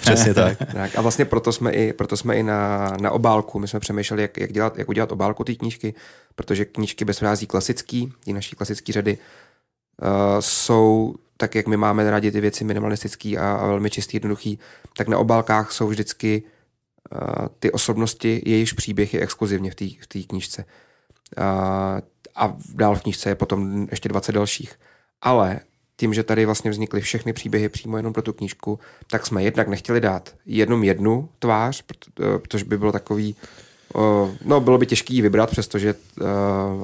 *laughs* Přesně tak. tak. A vlastně proto jsme i, proto jsme i na, na obálku, my jsme přemýšleli, jak, jak, dělat, jak udělat obálku té knížky, protože knížky bez frází klasický, ty naší klasické řady, Eh, jsou, tak jak my máme rádi ty věci minimalistický a, a velmi čistý, jednoduchý, tak na obálkách jsou vždycky eh, ty osobnosti, jejichž příběh je exkluzivně v té v tý knížce. Eh, a dál v knížce je potom ještě 20 dalších. Ale tím, že tady vlastně vznikly všechny příběhy přímo jenom pro tu knížku, tak jsme jednak nechtěli dát jenom jednu tvář, protože by bylo takový, no bylo by těžký ji vybrat, přestože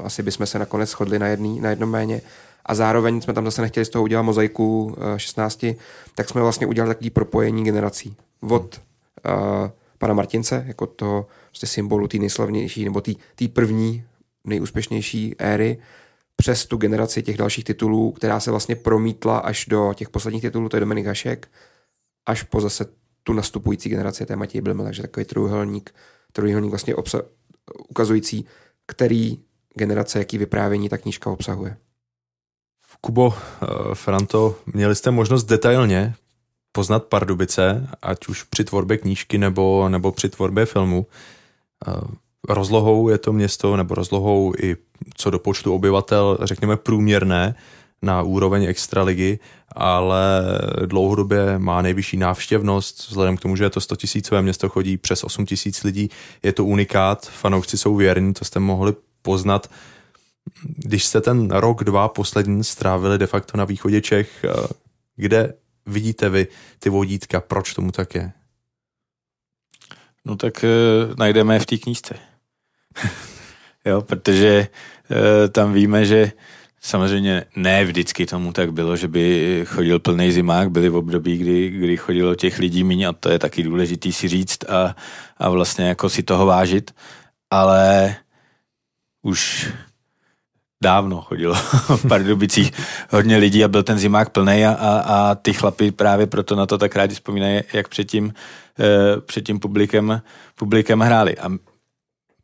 asi bychom se nakonec shodli na, jedný, na jednom méně, a zároveň jsme tam zase nechtěli z toho udělat mozaiku 16, eh, tak jsme vlastně udělali takový propojení generací. Od uh, pana Martince, jako toho prostě symbolu té nejslavnější nebo té první nejúspěšnější éry, přes tu generaci těch dalších titulů, která se vlastně promítla až do těch posledních titulů, to je Dominik Hašek, až po zase tu nastupující generaci, to je Matěj Blimel, takže takový trojuhelník, trojuhelník vlastně obsa- ukazující, který generace, jaký vyprávění ta knížka obsahuje. Kubo, eh, Franto, měli jste možnost detailně poznat Pardubice, ať už při tvorbě knížky nebo, nebo při tvorbě filmu. Eh, rozlohou je to město, nebo rozlohou i co do počtu obyvatel, řekněme průměrné na úroveň extraligy, ale dlouhodobě má nejvyšší návštěvnost, vzhledem k tomu, že je to 100 tisícové město, chodí přes 8 tisíc lidí, je to unikát, fanoušci jsou věrní, to jste mohli poznat. Uh, když jste ten rok, dva poslední strávili de facto na východě Čech, eh, kde vidíte vy ty vodítka, proč tomu tak je? No tak e, najdeme je v té knížce. *laughs* jo, protože e, tam víme, že samozřejmě ne vždycky tomu tak bylo, že by chodil plný zimák, byly v období, kdy, kdy chodilo těch lidí méně a to je taky důležitý si říct a, a vlastně jako si toho vážit, ale už dávno chodilo *laughs* v Pardubicích hodně lidí a byl ten zimák plný a, a, a ty chlapi právě proto na to tak rádi vzpomínají, jak před tím, eh, před tím publikem, publikem hráli. A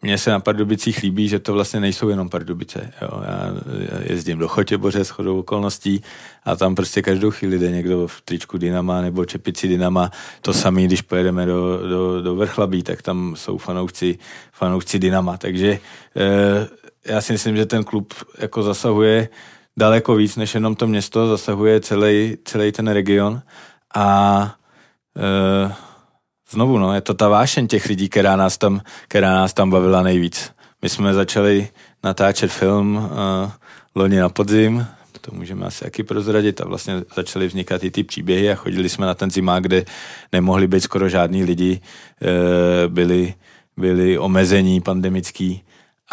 mně se na Pardubicích líbí, že to vlastně nejsou jenom Pardubice. Jo. Já jezdím do Chotěboře s chodou okolností a tam prostě každou chvíli jde někdo v tričku Dynama nebo čepici Dynama. To samé, když pojedeme do, do, do Vrchlabí, tak tam jsou fanoušci, fanoušci Dynama. Takže eh, já si myslím, že ten klub jako zasahuje daleko víc než jenom to město, zasahuje celý, celý ten region a e, znovu, no, je to ta vášeň těch lidí, která nás tam, která nás tam bavila nejvíc. My jsme začali natáčet film e, loni na podzim, to můžeme asi taky prozradit a vlastně začaly vznikat i ty příběhy a chodili jsme na ten zimák, kde nemohli být skoro žádní lidi, e, byli, byli omezení pandemický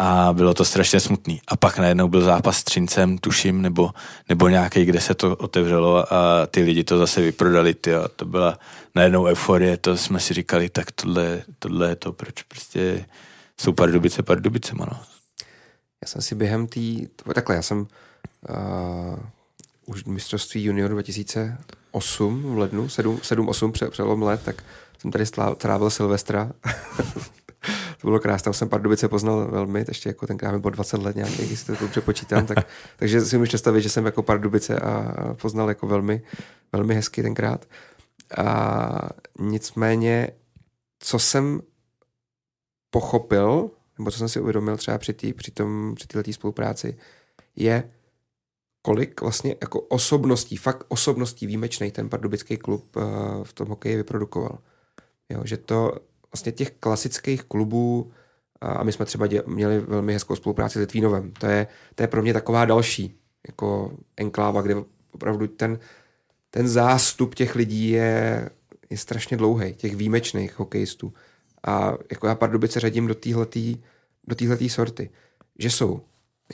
a bylo to strašně smutný. A pak najednou byl zápas s Třincem, tuším, nebo, nebo nějaký, kde se to otevřelo a ty lidi to zase vyprodali. Ty, a to byla najednou euforie, to jsme si říkali, tak tohle, tohle je to, proč prostě jsou pardubice pardubice, no. Já jsem si během té, takhle, já jsem uh, už mistrovství junior 2008 v lednu, 7-8 přelom let, tak jsem tady strávil Silvestra *laughs* to bylo krásné, tam jsem Pardubice poznal velmi, ještě jako ten mi bylo 20 let nějakých, jestli to dobře počítám, tak, *laughs* takže si můžu představit, že jsem jako Pardubice a poznal jako velmi, velmi hezky tenkrát. A nicméně, co jsem pochopil, nebo co jsem si uvědomil třeba při té při tom, při letý spolupráci, je, kolik vlastně jako osobností, fakt osobností výjimečný ten pardubický klub uh, v tom hokeji vyprodukoval. Jo, že to vlastně těch klasických klubů, a my jsme třeba dě, měli velmi hezkou spolupráci s Litvínovem, to je, to je pro mě taková další jako enkláva, kde opravdu ten, ten zástup těch lidí je, je strašně dlouhý, těch výjimečných hokejistů. A jako já Pardubice řadím do téhletý do téhletý sorty. Že jsou,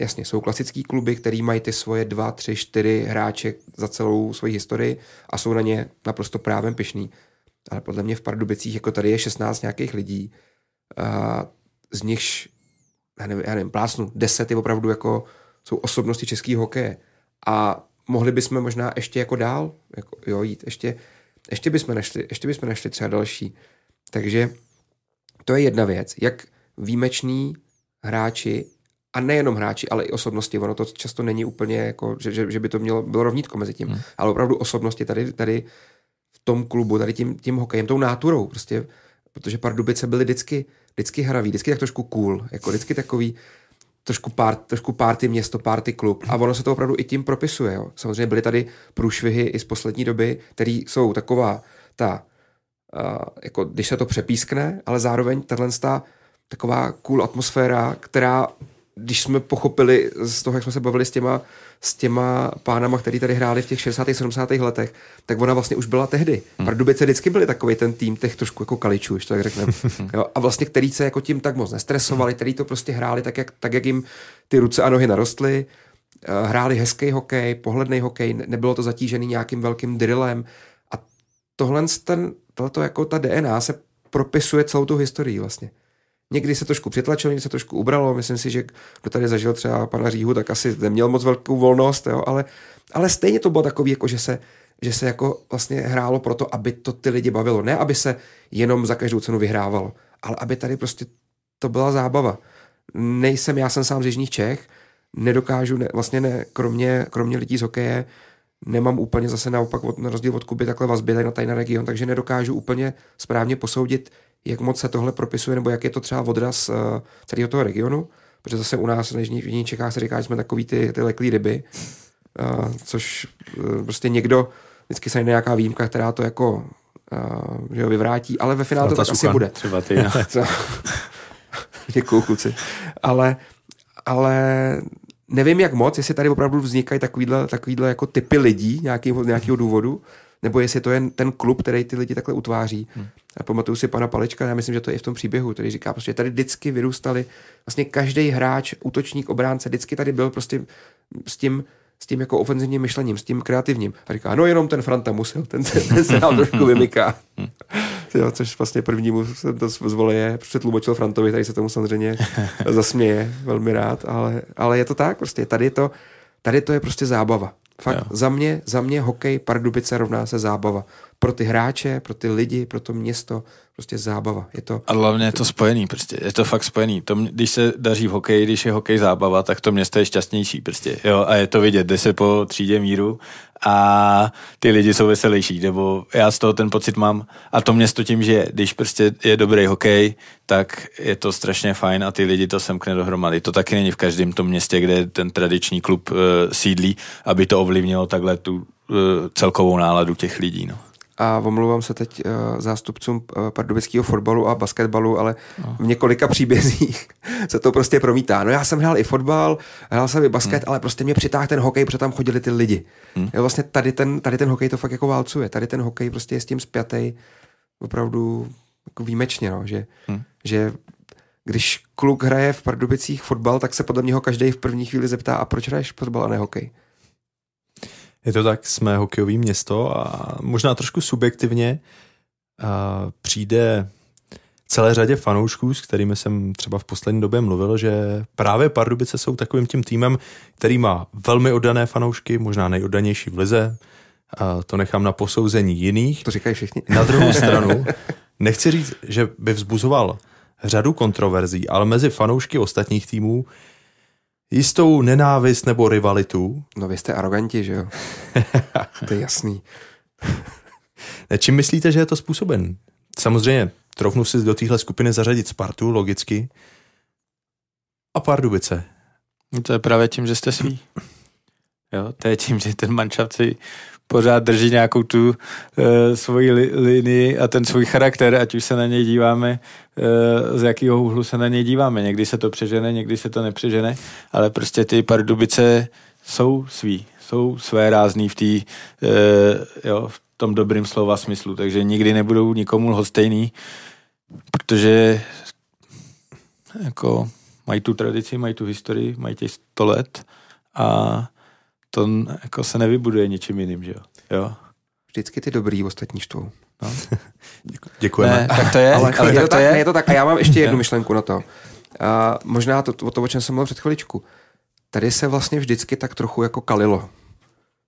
jasně, jsou klasický kluby, který mají ty svoje dva, tři, čtyři hráče za celou svoji historii a jsou na ně naprosto právem pišný ale podle mě v Pardubicích, jako tady je 16 nějakých lidí, a z nichž, já nevím, já nevím, plásnu, 10 je opravdu jako, jsou osobnosti český hokeje. A mohli bychom možná ještě jako dál, jako, jo, jít, ještě, ještě bychom našli, ještě bychom našli třeba další. Takže to je jedna věc, jak výjimeční hráči a nejenom hráči, ale i osobnosti. Ono to často není úplně, jako, že, že, že by to mělo, bylo rovnítko mezi tím. Hmm. Ale opravdu osobnosti tady, tady tom klubu, tady tím, tím hokejem, tou náturou prostě, protože Pardubice byly vždycky, vždycky hraví, vždycky tak trošku cool, jako vždycky takový trošku, pár, trošku party město, party klub. A ono se to opravdu i tím propisuje. Jo. Samozřejmě byly tady průšvihy i z poslední doby, které jsou taková ta, uh, jako když se to přepískne, ale zároveň tahle taková cool atmosféra, která když jsme pochopili z toho, jak jsme se bavili s těma, s těma pánama, který tady hráli v těch 60. 70. letech, tak ona vlastně už byla tehdy. Hmm. Pardubice vždycky byly takový ten tým těch trošku jako kaličů, když to tak řekneme. *laughs* jo, a vlastně který se jako tím tak moc nestresovali, který to prostě hráli tak, jak, tak, jak jim ty ruce a nohy narostly. Eh, hráli hezký hokej, pohledný hokej, nebylo to zatížený nějakým velkým drillem. A tohle, ten, tohleto jako ta DNA se propisuje celou tu historii vlastně. Někdy se trošku přetlačilo, někdy se trošku ubralo. Myslím si, že kdo tady zažil třeba pana Říhu, tak asi neměl moc velkou volnost, jo, ale, ale stejně to bylo takový, jako že se, že se jako vlastně hrálo proto, aby to ty lidi bavilo. Ne, aby se jenom za každou cenu vyhrávalo, ale aby tady prostě to byla zábava. Nejsem, já jsem sám z Jižních Čech, nedokážu, ne, vlastně ne, kromě, kromě lidí z hokeje, nemám úplně zase naopak od, na rozdíl od Kuby takhle vazby tady na, tajný region, takže nedokážu úplně správně posoudit, jak moc se tohle propisuje, nebo jak je to třeba odraz uh, celého toho regionu, protože zase u nás v Jižních Čechách se říká, že jsme takový ty, ty leklý ryby, uh, což uh, prostě někdo, vždycky se najde nějaká výjimka, která to jako uh, že ho vyvrátí, ale ve finále no, to tak asi bude. Třeba ty, no. *laughs* *laughs* Děkuju, kluci. Ale, ale nevím jak moc, jestli tady opravdu vznikají takovýhle, takovýhle jako typy lidí nějakého, nějakého důvodu, nebo jestli to je ten klub, který ty lidi takhle utváří. Hmm. A pamatuju si pana Palička, já myslím, že to je i v tom příběhu, který říká, prostě tady vždycky vyrůstali, vlastně každý hráč, útočník, obránce, vždycky tady byl prostě s tím, s tím jako ofenzivním myšlením, s tím kreativním. A říká, no jenom ten Franta musel, ten, ten, ten se nám trošku vymyká. jo, což vlastně prvnímu jsem to zvoleje přetlumočil Frantovi, tady se tomu samozřejmě zasměje, velmi rád, ale, ale je to tak, prostě tady to, tady to je prostě zábava. Fakt jo. za mě, za mě hokej Pardubice rovná se zábava pro ty hráče, pro ty lidi, pro to město, prostě zábava. Je to, a hlavně je to spojený, prostě, je to fakt spojený. To, když se daří v hokeji, když je hokej zábava, tak to město je šťastnější prostě, jo, a je to vidět, jde se po třídě míru a ty lidi jsou veselější, nebo já z toho ten pocit mám a to město tím, že když prostě je dobrý hokej, tak je to strašně fajn a ty lidi to semkne dohromady. To taky není v každém tom městě, kde ten tradiční klub uh, sídlí, aby to ovlivnilo takhle tu eh, celkovou náladu těch lidí, no a omlouvám se teď uh, zástupcům uh, pardubického fotbalu a basketbalu, ale no. v několika *laughs* příbězích se to prostě promítá. No já jsem hrál i fotbal, hrál jsem i basket, hmm. ale prostě mě přitáhl ten hokej, protože tam chodili ty lidi. Hmm. Jo, vlastně tady ten, tady ten hokej to fakt jako válcuje. Tady ten hokej prostě je s tím zpětej opravdu jako výjimečně, no, že, hmm. že když kluk hraje v Pardubicích fotbal, tak se podle mě ho každý v první chvíli zeptá, a proč hraješ fotbal a ne hokej? Je to tak, jsme hokejový město a možná trošku subjektivně a přijde celé řadě fanoušků, s kterými jsem třeba v poslední době mluvil, že právě Pardubice jsou takovým tím týmem, který má velmi oddané fanoušky, možná nejoddanější v lize. A to nechám na posouzení jiných. To říkají všichni. Na druhou *laughs* stranu, nechci říct, že by vzbuzoval řadu kontroverzí, ale mezi fanoušky ostatních týmů jistou nenávist nebo rivalitu. No vy jste aroganti, že jo? *laughs* to je jasný. ne, čím myslíte, že je to způsoben? Samozřejmě, trofnu si do téhle skupiny zařadit Spartu, logicky. A Pardubice. No to je právě tím, že jste svý. Jo, to je tím, že ten manšaft si pořád drží nějakou tu e, svoji li, linii a ten svůj charakter, ať už se na něj díváme, e, z jakého úhlu se na něj díváme. Někdy se to přežene, někdy se to nepřežene, ale prostě ty pardubice jsou svý, jsou své rázný v, tý, e, jo, v tom dobrým slova smyslu, takže nikdy nebudou nikomu lhostejný, protože jako mají tu tradici, mají tu historii, mají těch 100 let a to jako se nevybuduje něčím jiným, že jo? jo? Vždycky ty dobrý ostatní štvou. No. *laughs* Děkujeme. Ne, tak to je. Ale, ale je, to tak, je? Ne, je to tak. A já mám ještě *laughs* jednu myšlenku na to. A možná to, o to, o čem jsem mluvil před chviličku. Tady se vlastně vždycky tak trochu jako kalilo.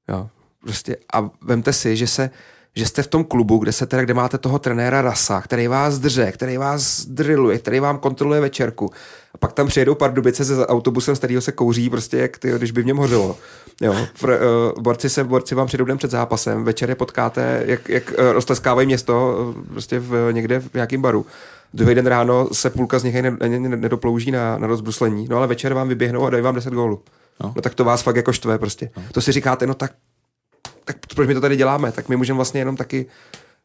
Jo, prostě. A vemte si, že se že jste v tom klubu, kde se teda, kde máte toho trenéra Rasa, který vás drže, který vás drilluje, který vám kontroluje večerku. A pak tam přijedou pardubice se autobusem, z kterého se kouří, prostě jak ty, když by v něm hořilo. Jo, fr, uh, borci, se, borci vám přijdou den před zápasem, večer je potkáte, jak, jak uh, eh, rozteskávají město eh, prostě v, někde v nějakém baru. Druhý den ráno se půlka z nich nedoplouží na, na rozbruslení, no ale večer vám vyběhnou a dají vám 10 gólů. No. no tak to vás fakt jako štve prostě. No. To si říkáte, no tak tak proč my to tady děláme, tak my můžeme vlastně jenom taky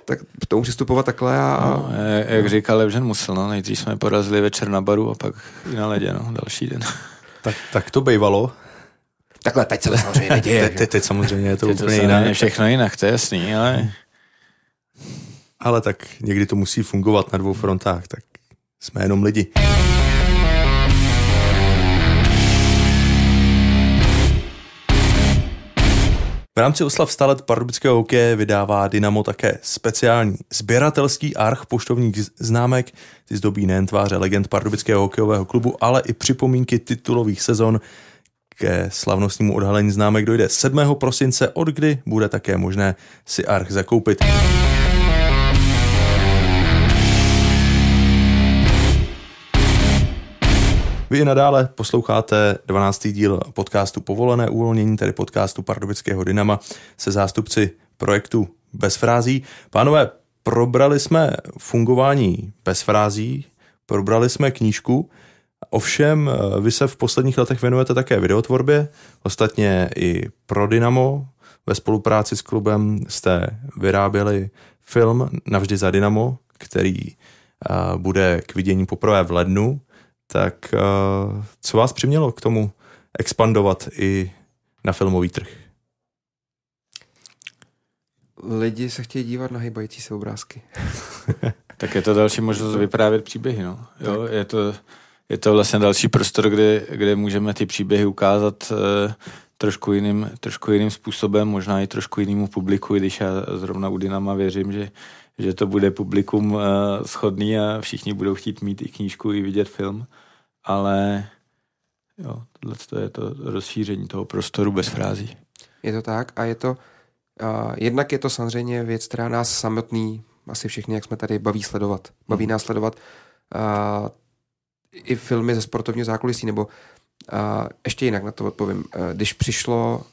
tak k tomu přistupovat takhle a... No, jak říkal Levžen Musl, no, nejdřív jsme porazili večer na baru a pak na ledě, no, další den. *laughs* tak, tak to bývalo. Takhle, teď se to samozřejmě *laughs* neděje. Te, te, teď samozřejmě je to teď úplně jinak. Všechno jinak, to je jasný, ale... Ale tak někdy to musí fungovat na dvou frontách, tak jsme jenom lidi. V rámci oslav stalet pardubického hokeje vydává Dynamo také speciální sběratelský arch poštovních známek. Ty zdobí nejen tváře legend pardubického hokejového klubu, ale i připomínky titulových sezon. Ke slavnostnímu odhalení známek dojde 7. prosince, od kdy bude také možné si arch zakoupit. Vy i nadále posloucháte 12. díl podcastu Povolené uvolnění, tedy podcastu Pardubického Dynama se zástupci projektu Bez frází. Pánové, probrali jsme fungování bez frází, probrali jsme knížku, Ovšem, eh, vy se v posledních letech věnujete také videotvorbě, ostatně i pro Dynamo. Ve spolupráci s klubem jste vyráběli film Navždy za Dynamo, který eh, bude k vidění poprvé v lednu. Tak eh, co vás přimělo k tomu expandovat i na filmový trh? Lidi se chtějí dívat na hýbající se obrázky. *laughs* tak je to další možnost vyprávět příběhy. No. Jo, je, to, je to vlastně další prostor, kde, kde můžeme ty příběhy ukázat eh, trošku, jiným, trošku jiným způsobem, možná i trošku jinému publiku, když já zrovna u Dynama věřím, že, že to bude publikum uh, eh, schodný a všichni budou chtít mít i knížku, i vidět film, ale jo, tohle to je to rozšíření toho prostoru bez frází. Je to tak a je to, uh, jednak je to samozřejmě věc, která nás samotný, asi všichni, jak jsme tady, baví sledovat. Baví mhm. nás sledovat uh, i filmy ze sportovního zákulisí, nebo uh, ještě jinak na to odpovím. Uh, když přišlo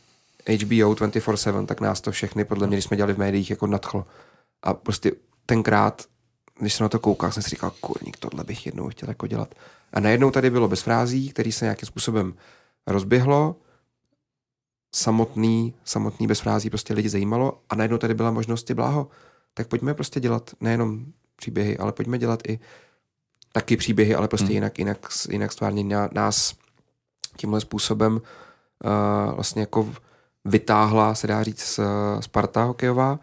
HBO 24-7, tak nás to všechny, podle mě, no. když jsme dělali v médiích, jako nadchlo. A prostě tenkrát, když jsem na to koukal, jsem si říkal, kurník, tohle bych jednou chtěl jako dělat. A najednou tady bylo bez frází, který se nějakým způsobem rozběhlo, samotný, samotný bez frází prostě lidi zajímalo a najednou tady byla možnost ty bláho, tak pojďme prostě dělat nejenom příběhy, ale pojďme dělat i taky příběhy, ale prostě hmm. jinak, jinak, jinak stvárně nás tímhle způsobem uh, vlastně jako vytáhla, se dá říct, Sparta hokejová,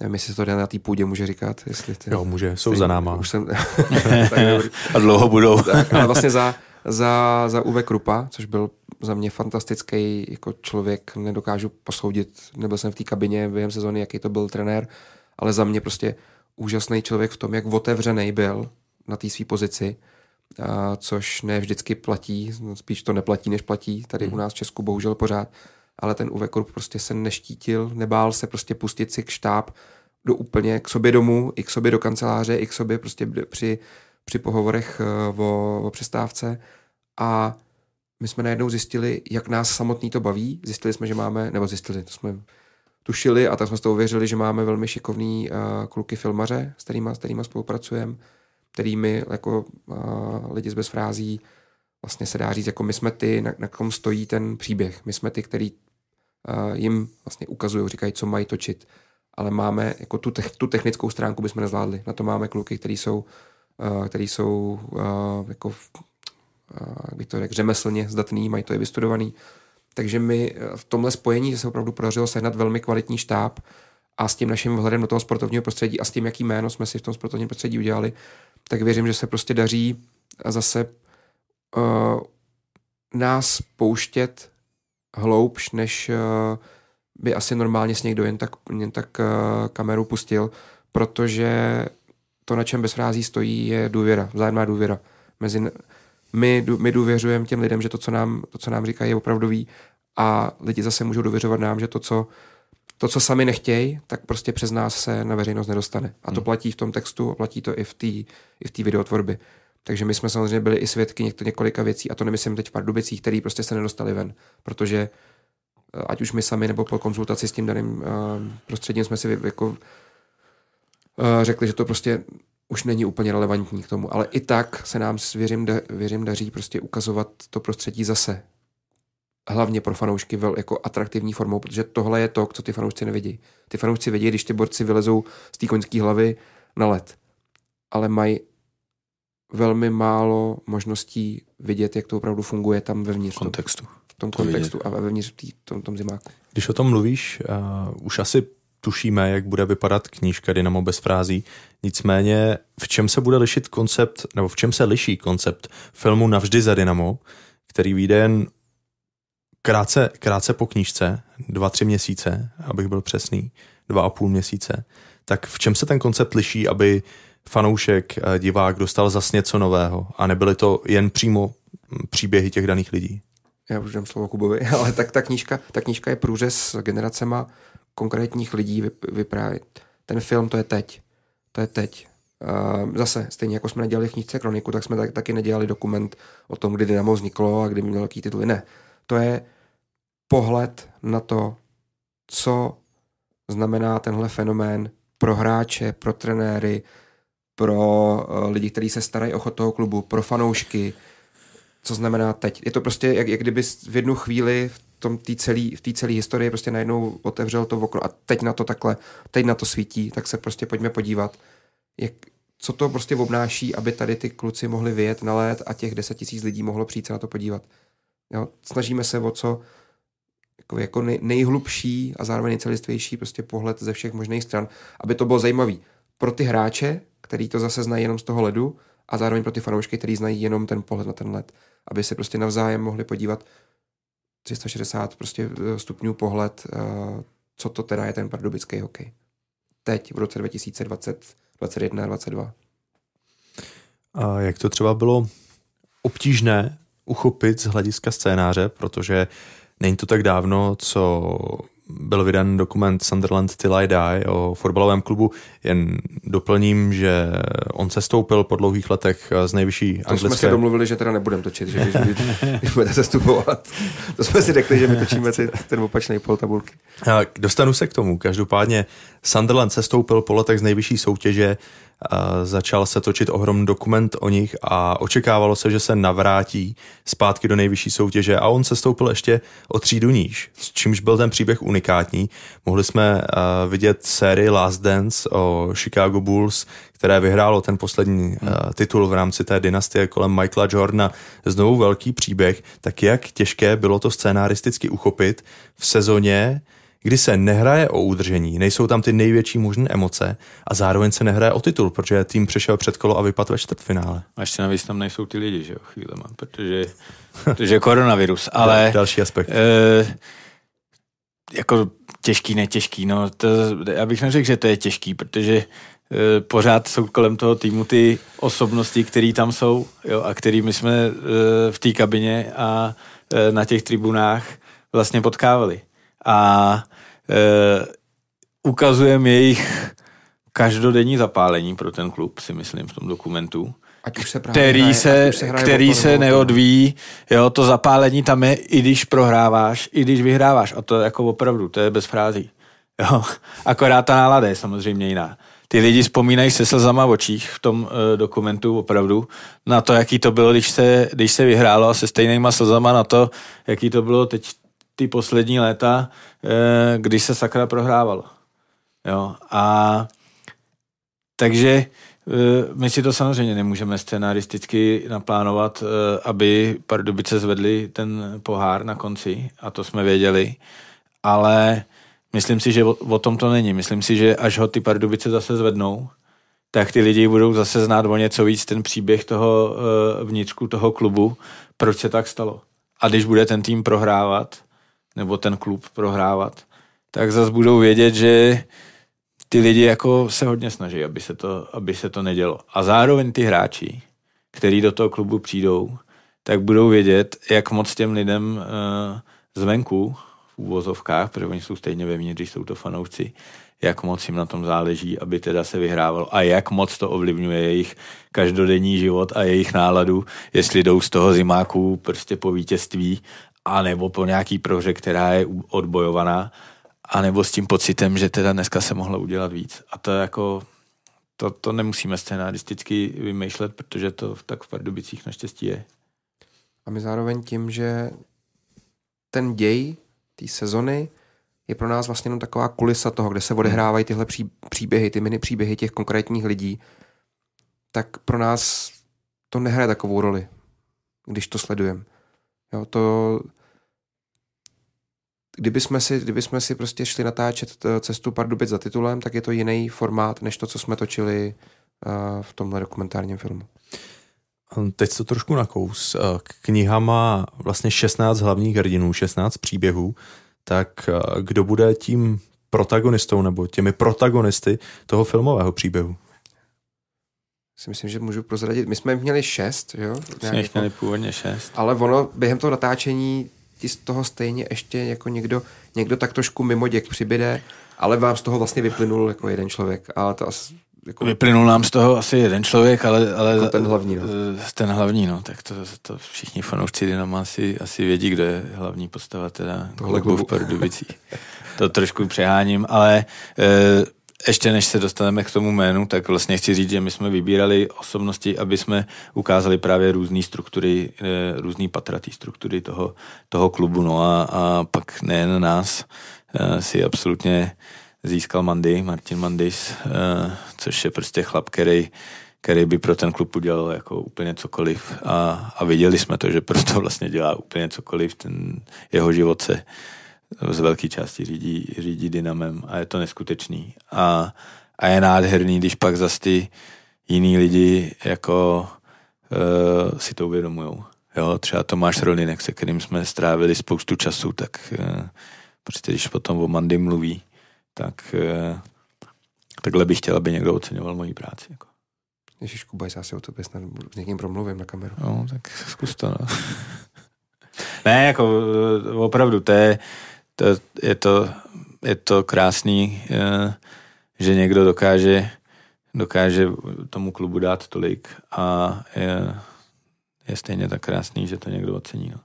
Nevím, jestli to na té půdě může říkat. Jestli ty, jo, může, jsou ty, za náma. Už jsem, *laughs* *laughs* a dlouho budou. *laughs* tak, ale vlastně za, za, za Uwe Krupa, což byl za mě fantastický jako člověk, nedokážu posoudit, nebyl jsem v té kabině během sezóny, jaký to byl trenér, ale za mě prostě úžasný člověk v tom, jak otevřený byl na té své pozici, a což ne vždycky platí, spíš to neplatí, než platí tady u hmm. nás v Česku, bohužel pořád ale ten Uwe Krupp prostě se neštítil, nebál se prostě pustit si k štáb do úplně k sobě domů, i k sobě do kanceláře, i k sobě prostě při, při pohovorech eh, o, o přestávce a my jsme najednou zjistili, jak nás samotný to baví. Zjistili jsme, že máme, nebo zjistili, to jsme tušili a tak jsme to toho uvěřili, že máme velmi šikovný uh, kluky filmaře, s kterýma, s kterýma spolupracujeme, kterými jako uh, lidi z bezfrází vlastně se dá říct, jako my jsme ty, na, na kom stojí ten příběh. My jsme ty, který jim vlastně ukazují, říkají, co mají točit. Ale máme, jako tu, te- tu technickou stránku bychom nezvládli. Na to máme kluky, který jsou, který jsou jako jak to řekl, řemeslně zdatný, mají to je vystudovaný. Takže mi e, v tomhle spojení že se opravdu podařilo sehnat velmi kvalitní štáb a s tím naším vhledem do toho sportovního prostředí a s tím, jaký jméno jsme si v tom sportovním prostředí udělali, tak věřím, že se prostě daří zase uh, nás pouštět hloubš, než eh, by asi normálně s někdo jen tak, jen tak eh, kameru pustil, protože to, na čem bez frází stojí, je důvěra, vzájemná důvěra. Mezi, my, my důvěřujeme těm lidem, že to, co nám, to, co nám říkají, je opravdový a lidi zase můžou důvěřovat nám, že to, co to, co sami nechtějí, tak prostě přes nás se na veřejnost nedostane. A to hmm. platí v tom textu, platí to i v té i videotvorbě. Takže my jsme samozřejmě byli i svědky několika věcí, a to nemyslím teď v Pardubicích, které prostě se nedostali ven, protože eh, ať už my sami nebo po konzultaci s tím daným eh, prostředím jsme si jako eh, řekli, že to prostě už není úplně relevantní k tomu. Ale i tak se nám, věřím, da, věřím daří prostě ukazovat to prostředí zase. Hlavně pro fanoušky vel, jako atraktivní formou, protože tohle je to, co ty fanoušci nevidí. Ty fanoušci vidí, když ty borci vylezou z té koňské hlavy na led. Ale mají velmi málo možností vidět, jak to opravdu funguje tam vevnitř. V kontextu. V tom kontextu a vevnitř v tom, tom zimáku. Když o tom mluvíš, uh, už asi tušíme, jak bude vypadat knížka Dynamo bez frází. Nicméně, v čem se bude lišit koncept, nebo v čem se liší koncept filmu Navždy za Dynamo, který vyjde jen krátce, krátce po knížce, dva, tři měsíce, abych byl přesný, dva a půl měsíce, tak v čem se ten koncept liší, aby uh, fanoušek, eh, divák dostal zas něco nového a nebyly to jen přímo příběhy těch daných lidí. Já už dám slovo Kubovi, *laughs* ale tak ta knížka, ta knížka je průřez generacema konkrétních lidí vyprávět. Ten film to je teď. To je teď. Eh, zase, stejně jako jsme nedělali v knížce Kroniku, tak jsme taky nedělali dokument o tom, kdy Dynamo vzniklo a kdy měl jaký tituly. Ne. To je pohled na to, co znamená tenhle fenomén pro hráče, pro trenéry, pro eh, lidi, kteří se starají o chod toho klubu, pro fanoušky, co znamená teď. Je to prostě, jak, jak kdyby v jednu chvíli v tom tý celý v té celé historii prostě najednou otevřel to okno a teď na to takhle, teď na to svítí, tak se prostě pojďme podívat, jak, co to prostě obnáší, aby tady ty kluci mohli vyjet na let a těch 10 tisíc lidí mohlo přijít se na to podívat. Jo, snažíme se o co jako, jako nej, nejhlubší a zároveň nejcelistvější prostě pohled ze všech možných stran, aby to bylo zajímavý pro ty hráče, který to zase znají jenom z toho ledu a zároveň pro ty fanoušky, který znají jenom ten pohled na ten led, aby se prostě navzájem mohli podívat 360 prostě eh, stupňů pohled, eh, co to teda je ten pardubický hokej. Teď v roce 2020, a 22. A jak to třeba bylo obtížné uchopit z hlediska scénáře, protože není to tak dávno, co byl vydán dokument Sunderland Till I Die o fotbalovém klubu. Jen doplním, že on se stoupil po dlouhých letech eh, z nejvyšší to anglické... To jsme se domluvili, že teda nebudeme točit, že když, když se stupovat. *laughs* To jsme si řekli, že my točíme ten opačný pol tabulky. Eh, dostanu se k tomu. Každopádně Sunderland se stoupil po letech z nejvyšší soutěže začal se točit ohromný dokument o nich a očekávalo se, že se navrátí zpátky do nejvyšší soutěže a on se stoupil ještě o třídu níž, čímž byl ten příběh unikátní. Mohli jsme eh, vidět sérii Last Dance o Chicago Bulls, které vyhrálo ten poslední hmm. titul v rámci té dynastie kolem Michaela Jordana, znovu velký příběh, tak jak těžké bylo to scénaristicky uchopit v sezóně, kdy se nehraje o udržení, nejsou tam ty největší možné emoce a zároveň se nehraje o titul, protože tým přešel před kolo a vypadl ve čtvrtfinále. A ještě navíc tam nejsou ty lidi, že jo, mám, protože, *laughs* protože koronavirus, ale... Další aspekt. E, jako těžký, netěžký, no to, já bych neřekl, že to je těžký, protože eh, pořád jsou kolem toho týmu ty osobnosti, které tam jsou jo, a kterými my jsme eh, v té kabině a na těch tribunách vlastně potkávali a e, ukazujeme jejich každodenní zapálení pro ten klub, si myslím, v tom dokumentu. Ať už se právě který hraje, se, se hraje se neodvíjí. Jo, to zapálení tam je, i když prohráváš, i když vyhráváš. A to jako opravdu, to je bez frází. Jo, akorát ta nálada je samozřejmě jiná. Ty lidi vzpomínají se slzama v očích v tom e, dokumentu opravdu na to, jaký to bylo, když se, když se vyhrálo a se stejnýma slzama na to, jaký to bylo teď ty poslední léta, eh, když se sakra prohrávalo. Jo, a takže eh, my si to samozřejmě nemůžeme scenaristicky naplánovat, eh, aby Pardubice zvedli ten pohár na konci a to jsme věděli, ale myslím si, že o, tom to není. Myslím si, že až ho ty Pardubice zase zvednou, tak ty lidi budou zase znát o něco víc ten příběh toho vnitřku, toho klubu, proč se tak stalo. A když bude ten tým prohrávat, nebo ten klub prohrávat, tak zase budou vědět, že ty lidi jako se hodně snaží, aby se to, aby se to nedělo. A zároveň ty hráči, který do toho klubu přijdou, tak budou vědět, jak moc těm lidem e, zvenku, v úvozovkách, protože oni jsou stejně vevnitř, když jsou to fanoušci, jak moc jim na tom záleží, aby teda se vyhrávalo a jak moc to ovlivňuje jejich každodenní život a jejich náladu, jestli jdou z toho zimáku prostě po vítězství a nebo po nějaký prohře, která je odbojovaná, a nebo s tím pocitem, že teda dneska se mohlo udělat víc. A to jako, to, to nemusíme scénaristicky vymýšlet, protože to tak v Pardubicích naštěstí je. A my zároveň tím, že ten děj té sezony je pro nás vlastně jenom taková kulisa toho, kde se hmm. odehrávají tyhle pří, příběhy, ty mini příběhy těch konkrétních lidí, tak pro nás to nehraje takovou roli, když to sledujeme. Jo, to kdyby jsme si, kdyby jsme si prostě šli natáčet eh, cestu Pardubic za titulem, tak je to jiný formát, než to, co jsme točili uh, v tomhle dokumentárním filmu. Ehm, teď to trošku nakous. Eh, kniha má vlastně 16 hlavních hrdinů, 16 příběhů, tak kdo bude tím protagonistou nebo těmi protagonisty toho filmového příběhu? si myslím, že můžu prozradit. My jsme měli šest, jo? Jsme jich měli původně šest. Ale ono během toho natáčení ti z toho stejně ještě jako někdo, někdo tak trošku mimo děk přibyde, ale vám z toho vlastně vyplynul jako jeden člověk. A to asi, jako... Vyplynul nám z toho asi jeden člověk, ale, ale jako ten hlavní. No. Eh, ten hlavní, no, tak to, to všichni fanoušci Dynama asi, asi vědí, kdo je hlavní postava teda Tohle klubu v Pardubicích. *laughs* to trošku přeháním, ale e, ještě než se dostaneme k tomu jménu, tak vlastně chci říct, že my jsme vybírali osobnosti, aby jsme ukázali právě různé struktury, eh, různé patraté struktury toho, toho klubu. No a, a pak nejen nás eh, si absolutně získal Mandy, Martin Mandis, eh, což je prostě chlap, který který by pro ten klub udělal jako úplně cokoliv. A, a viděli jsme to, že prostě vlastně dělá úplně cokoliv, ten jeho život se z velké části řídí, řídí dynamem a je to neskutečný. A, a je nádherný, když pak zas ty jiný lidi jako e, si to uvědomují. Jo, třeba Tomáš Rolinek, se kterým jsme strávili spoustu času, tak e, prostě když potom o Mandy mluví, tak e, takhle bych chtěl, aby někdo oceňoval moji práci. Jako. Ježíš, Kubajs, já si o tobě snad s někým promluvím na kameru. No, tak zkus to, no. *laughs* ne, jako opravdu, to je, to, je, to, je to krásný, eh, že někdo dokáže, dokáže tomu klubu dát tolik a je, je stejně tak krásný, že to někdo ocení. No.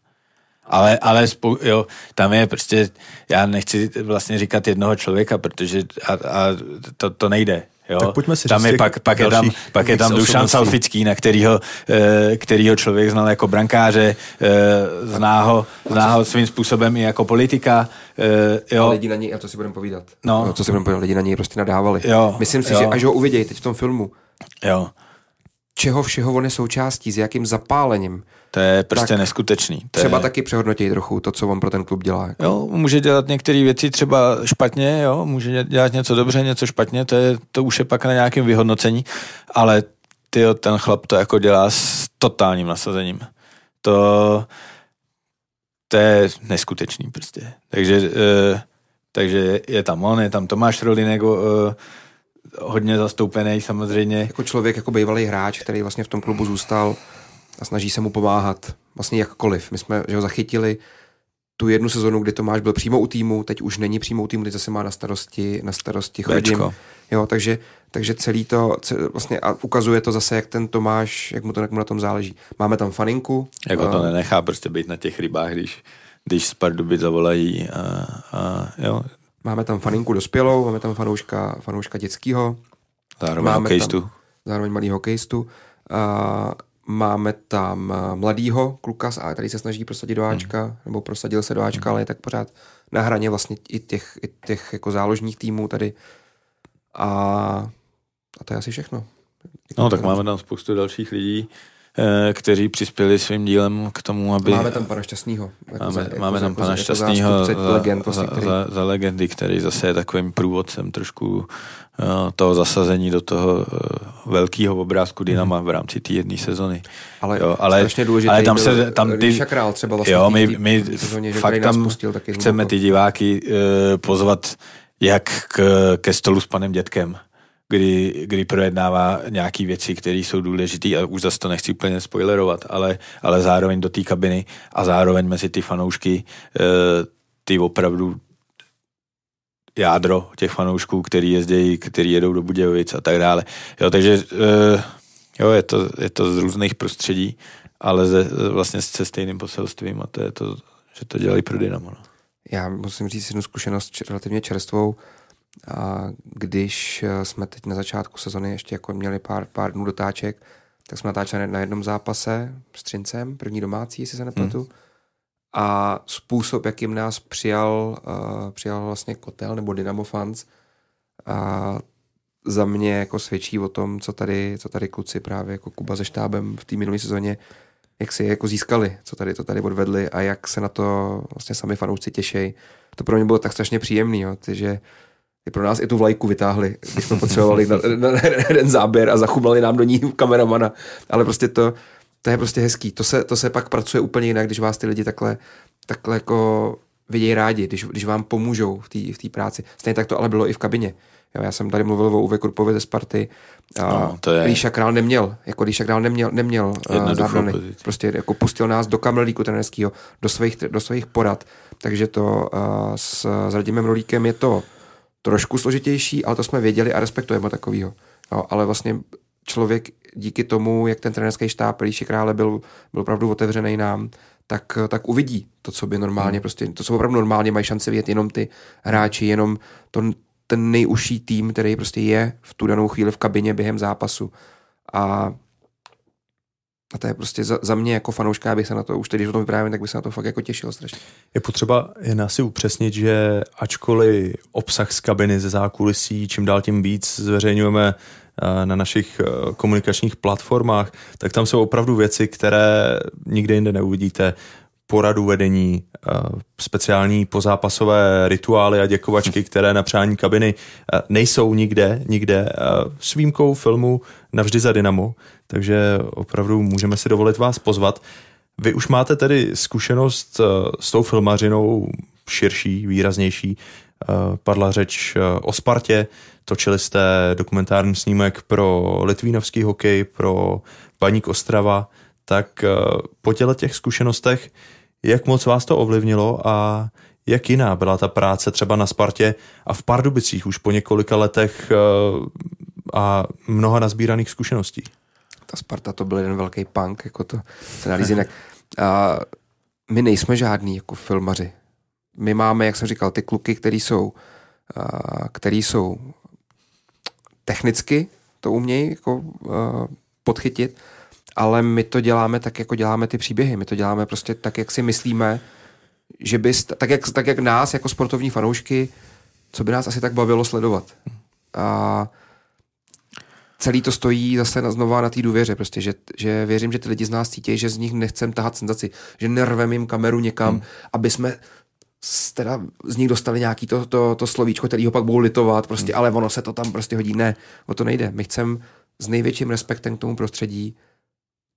Ale, ale spou- jo, tam je prostě, já nechci vlastně říkat jednoho člověka, protože a, a to, to nejde. Jo? Tak pojďme si tam je pak, pak, je tam, pak je tam Dušan Salfický, na kterýho, eh, kterýho člověk znal jako brankáře, eh, zná ho, zná ho svým způsobem i jako politika. Eh, jo? A lidi na něj, a to si budeme povídat. No. no. co si budeme povídat, lidi na něj prostě nadávali. Jo. Myslím si, jo. že až ho uvidějí teď v tom filmu, jo. čeho všeho on je součástí, s jakým zapálením, to je prostě tak neskutečný. To třeba je... taky přehodnotí trochu to, co on pro ten klub dělá. Jako. Jo, může dělat některé věci třeba špatně, jo, může dělat něco dobře, něco špatně, to, je, to už je pak na nějakém vyhodnocení, ale ty ten chlap to jako dělá s totálním nasazením. To, to je neskutečný prostě. Takže, e, takže je tam on, je tam Tomáš Rolinek, e, hodně zastoupený samozřejmě. Jako člověk, jako bývalý hráč, který vlastně v tom klubu zůstal, a snaží se mu pomáhat vlastně jakkoliv. My jsme že ho zachytili tu jednu sezonu, kdy Tomáš byl přímo u týmu, teď už není přímo u týmu, teď zase má na starosti, na starosti chodím. Jo, takže, takže celý to, cel, vlastně a ukazuje to zase, jak ten Tomáš, jak mu, to, jak mu na tom záleží. Máme tam faninku. Jako a... to nenechá prostě být na těch rybách, když, když z Pardubic zavolají a, a jo. Máme tam faninku dospělou, máme tam fanouška, fanouška dětského. Zároveň máme hokejistu. Tam, zároveň malý hokejistu. A, Máme tam eh, mladýho kluka A, který se snaží prosadit do Ačka, hmm. nebo prosadil se do Ačka, hmm. ale je hmm. tak pořád na hraně vlastně i těch, i těch jako záložních týmů tady. A, a to je asi všechno. No, tak máme tam spoustu dalších lidí. Eh, kteří přispěli svým dílem k tomu, aby... Máme tam pana Šťastného. Jako máme, za, jako máme za, tam jako pana jako Šťastného za, legend, za, který... za, za legendy, který zase je takovým průvodcem trošku uh, toho zasazení do toho uh, velkého obrázku mhm. Dynama v rámci té jedné sezony. Ale, jo, ale důležitý důležité ale tam se, tam ty, Král třeba vlastně jo, my, my sezóně, fakt tam chceme ty diváky uh, pozvat jak k, ke stolu s panem dětkem kdy, kdy projednává nějaké věci, které jsou důležité, a už zase to nechci úplně spoilerovat, ale, ale zároveň do té kabiny a zároveň mezi ty fanoušky eh, ty opravdu jádro těch fanoušků, který jezdějí, který jedou do Budějovic a tak dále. Jo, takže eh, jo, je, to, je to z různých prostředí, ale ze, vlastně se stejným poselstvím a to je to, že to dělají pro Dynamo. No. Já musím říct jednu zkušenost relativně čerstvou a když eh, jsme teď na začátku sezony ještě jako měli pár, pár dnů dotáček, tak jsme natáčeli na jednom zápase s Třincem, první domácí, jestli se nepletu. Hmm. A způsob, jakým nás přijal, uh, přijal vlastně Kotel nebo Dynamo Fans, a za mě jako svědčí o tom, co tady, co tady kluci právě jako Kuba se štábem v té minulé sezóně, jak si je jako získali, co tady to tady odvedli a jak se na to vlastně sami fanoušci těší. To pro mě bylo tak strašně příjemné, že i pro nás i tu vlajku vytáhli, když jsme potřebovali na, na, na jeden záběr a zachumlali nám do ní kameramana. Ale prostě to, to je prostě hezký. To se, to se pak pracuje úplně jinak, když vás ty lidi takhle, takhle jako vidějí rádi, když, když vám pomůžou v té v práci. Stejně tak to ale bylo i v kabině. Jo, já jsem tady mluvil o Uwe Krupovi ze Sparty a no, to je... Líša Král neměl, jako Líša Král neměl, neměl eh, zábrany. Prostě jako pustil nás do kamrlíku trenerského, do svých, do svých porad. Takže to uh, s, s Radimem Rolíkem je to trošku složitější, ale to jsme věděli a respektujeme takového. ale vlastně člověk díky tomu, jak ten trenerský štáb Líši Krále byl, byl opravdu otevřený nám, tak, tak uvidí to, co by normálně, hmm. prostě, to, co opravdu normálně mají šance vidět jenom ty hráči, jenom to, ten nejužší tým, který prostě je v tu danou chvíli v kabině během zápasu. A a to je prostě za, za mě jako fanouška, abych se na to, už tedy, když o tom vyprávím, tak bych se na to fakt jako těšil strašně. Je potřeba jen asi upřesnit, že ačkoliv obsah z kabiny ze zákulisí čím dál tím víc zveřejňujeme eh, na našich eh, komunikačních platformách, tak tam jsou opravdu věci, které nikde jinde neuvidíte poradu vedení, eh, speciální pozápasové rituály a děkovačky, hm. které na přání kabiny eh, nejsou nikde, nikde eh, s výjimkou filmu Navždy za Dynamo, takže opravdu můžeme si dovolit vás pozvat. Vy už máte tedy zkušenost s tou filmařinou širší, výraznější. Padla řeč o Spartě, točili jste dokumentární snímek pro litvínovský hokej, pro Baník Ostrava – tak eh, po těle těch zkušenostech, jak moc vás to ovlivnilo a jak jiná byla ta práce třeba na Spartě a v Pardubicích už po několika letech eh, a mnoha nazbíraných zkušeností? Ta Sparta to byl jeden velký punk, jako to se nalízí jinak. A my nejsme žádní jako filmaři. My máme, jak jsem říkal, ty kluky, který jsou, který jsou technicky, to umějí jako podchytit, ale my to děláme tak, jako děláme ty příběhy. My to děláme prostě tak, jak si myslíme, že by, tak jak, tak jak nás, jako sportovní fanoušky, co by nás asi tak bavilo sledovat. A celý to stojí zase na, znova na té důvěře, prostě, že, že věřím, že ty lidi z nás cítí, že z nich nechcem tahat senzaci, že nervem jim kameru někam, hmm. aby jsme teda z nich dostali nějaký to, to, to slovíčko, který ho pak budou litovat, prostě, hmm. ale ono se to tam prostě hodí. Ne, o to nejde. My chceme s největším respektem k tomu prostředí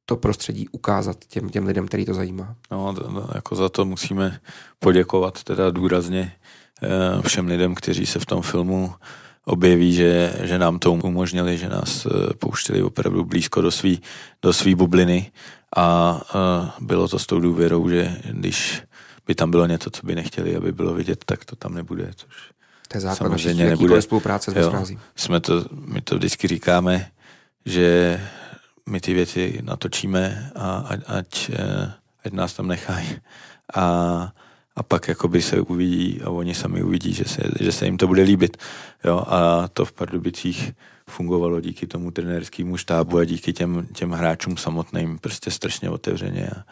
to prostředí ukázat těm, těm lidem, který to zajímá. No, jako za to musíme poděkovat teda důrazně eh, všem lidem, kteří se v tom filmu objeví, že, že nám to umožnili, že nás eh, pouštěli opravdu blízko do své do svý bubliny a eh, bylo to s tou důvěrou, že když by tam bylo něco, co by nechtěli, aby bylo vidět, tak to tam nebude, což to je základ samozřejmě nebude. spolupráce s jo, jsme to, My to vždycky říkáme, že my ty věci natočíme a ať, eh, ať nás tam nechají. A, a pak jakoby se uvidí a oni sami uvidí, že se, že se jim to bude líbit. Jo? A to v Pardubicích fungovalo díky tomu trenérskému štábu a díky těm, těm hráčům samotným prostě strašně otevřeně. A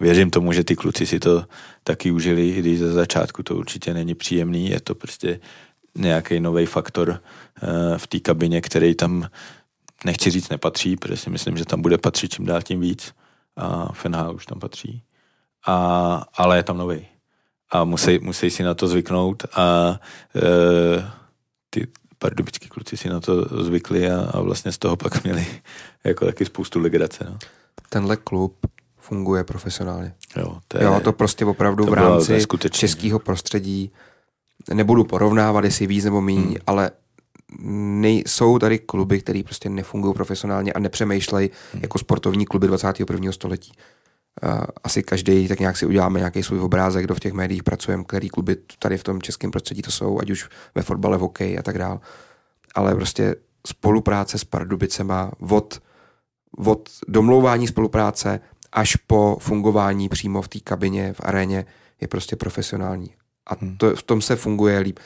věřím tomu, že ty kluci si to taky užili, i když ze začátku to určitě není příjemný, je to prostě nějaký nový faktor uh, v té kabině, který tam nechci říct nepatří, protože si myslím, že tam bude patřit čím dál tím víc. A Fenhal už tam patří. A, ale je tam nový. A musí, musí si na to zvyknout a e, ty pardubický kluci si na to zvykli a, a vlastně z toho pak měli *laughs* jako taky spoustu legrace. No. Tenhle klub funguje profesionálně. Jo, to, je, jo, to prostě opravdu to v rámci no. českého prostředí nebudu porovnávat, jestli víc nebo méně, hmm. ale nej, jsou tady kluby, které prostě nefungují profesionálně a nepřemýšlejí hmm. jako sportovní kluby 21. století. asi každý tak nějak si uděláme nějaký svůj obrázek, kdo v těch médiích pracujeme, který kluby tady v tom českém prostředí to jsou, ať už ve fotbale, v hokeji a tak dál. Ale prostě spolupráce s Pardubicema od, od domlouvání spolupráce až po fungování přímo v té kabině, v aréně, je prostě profesionální. A hmm. to, v tom se funguje líp.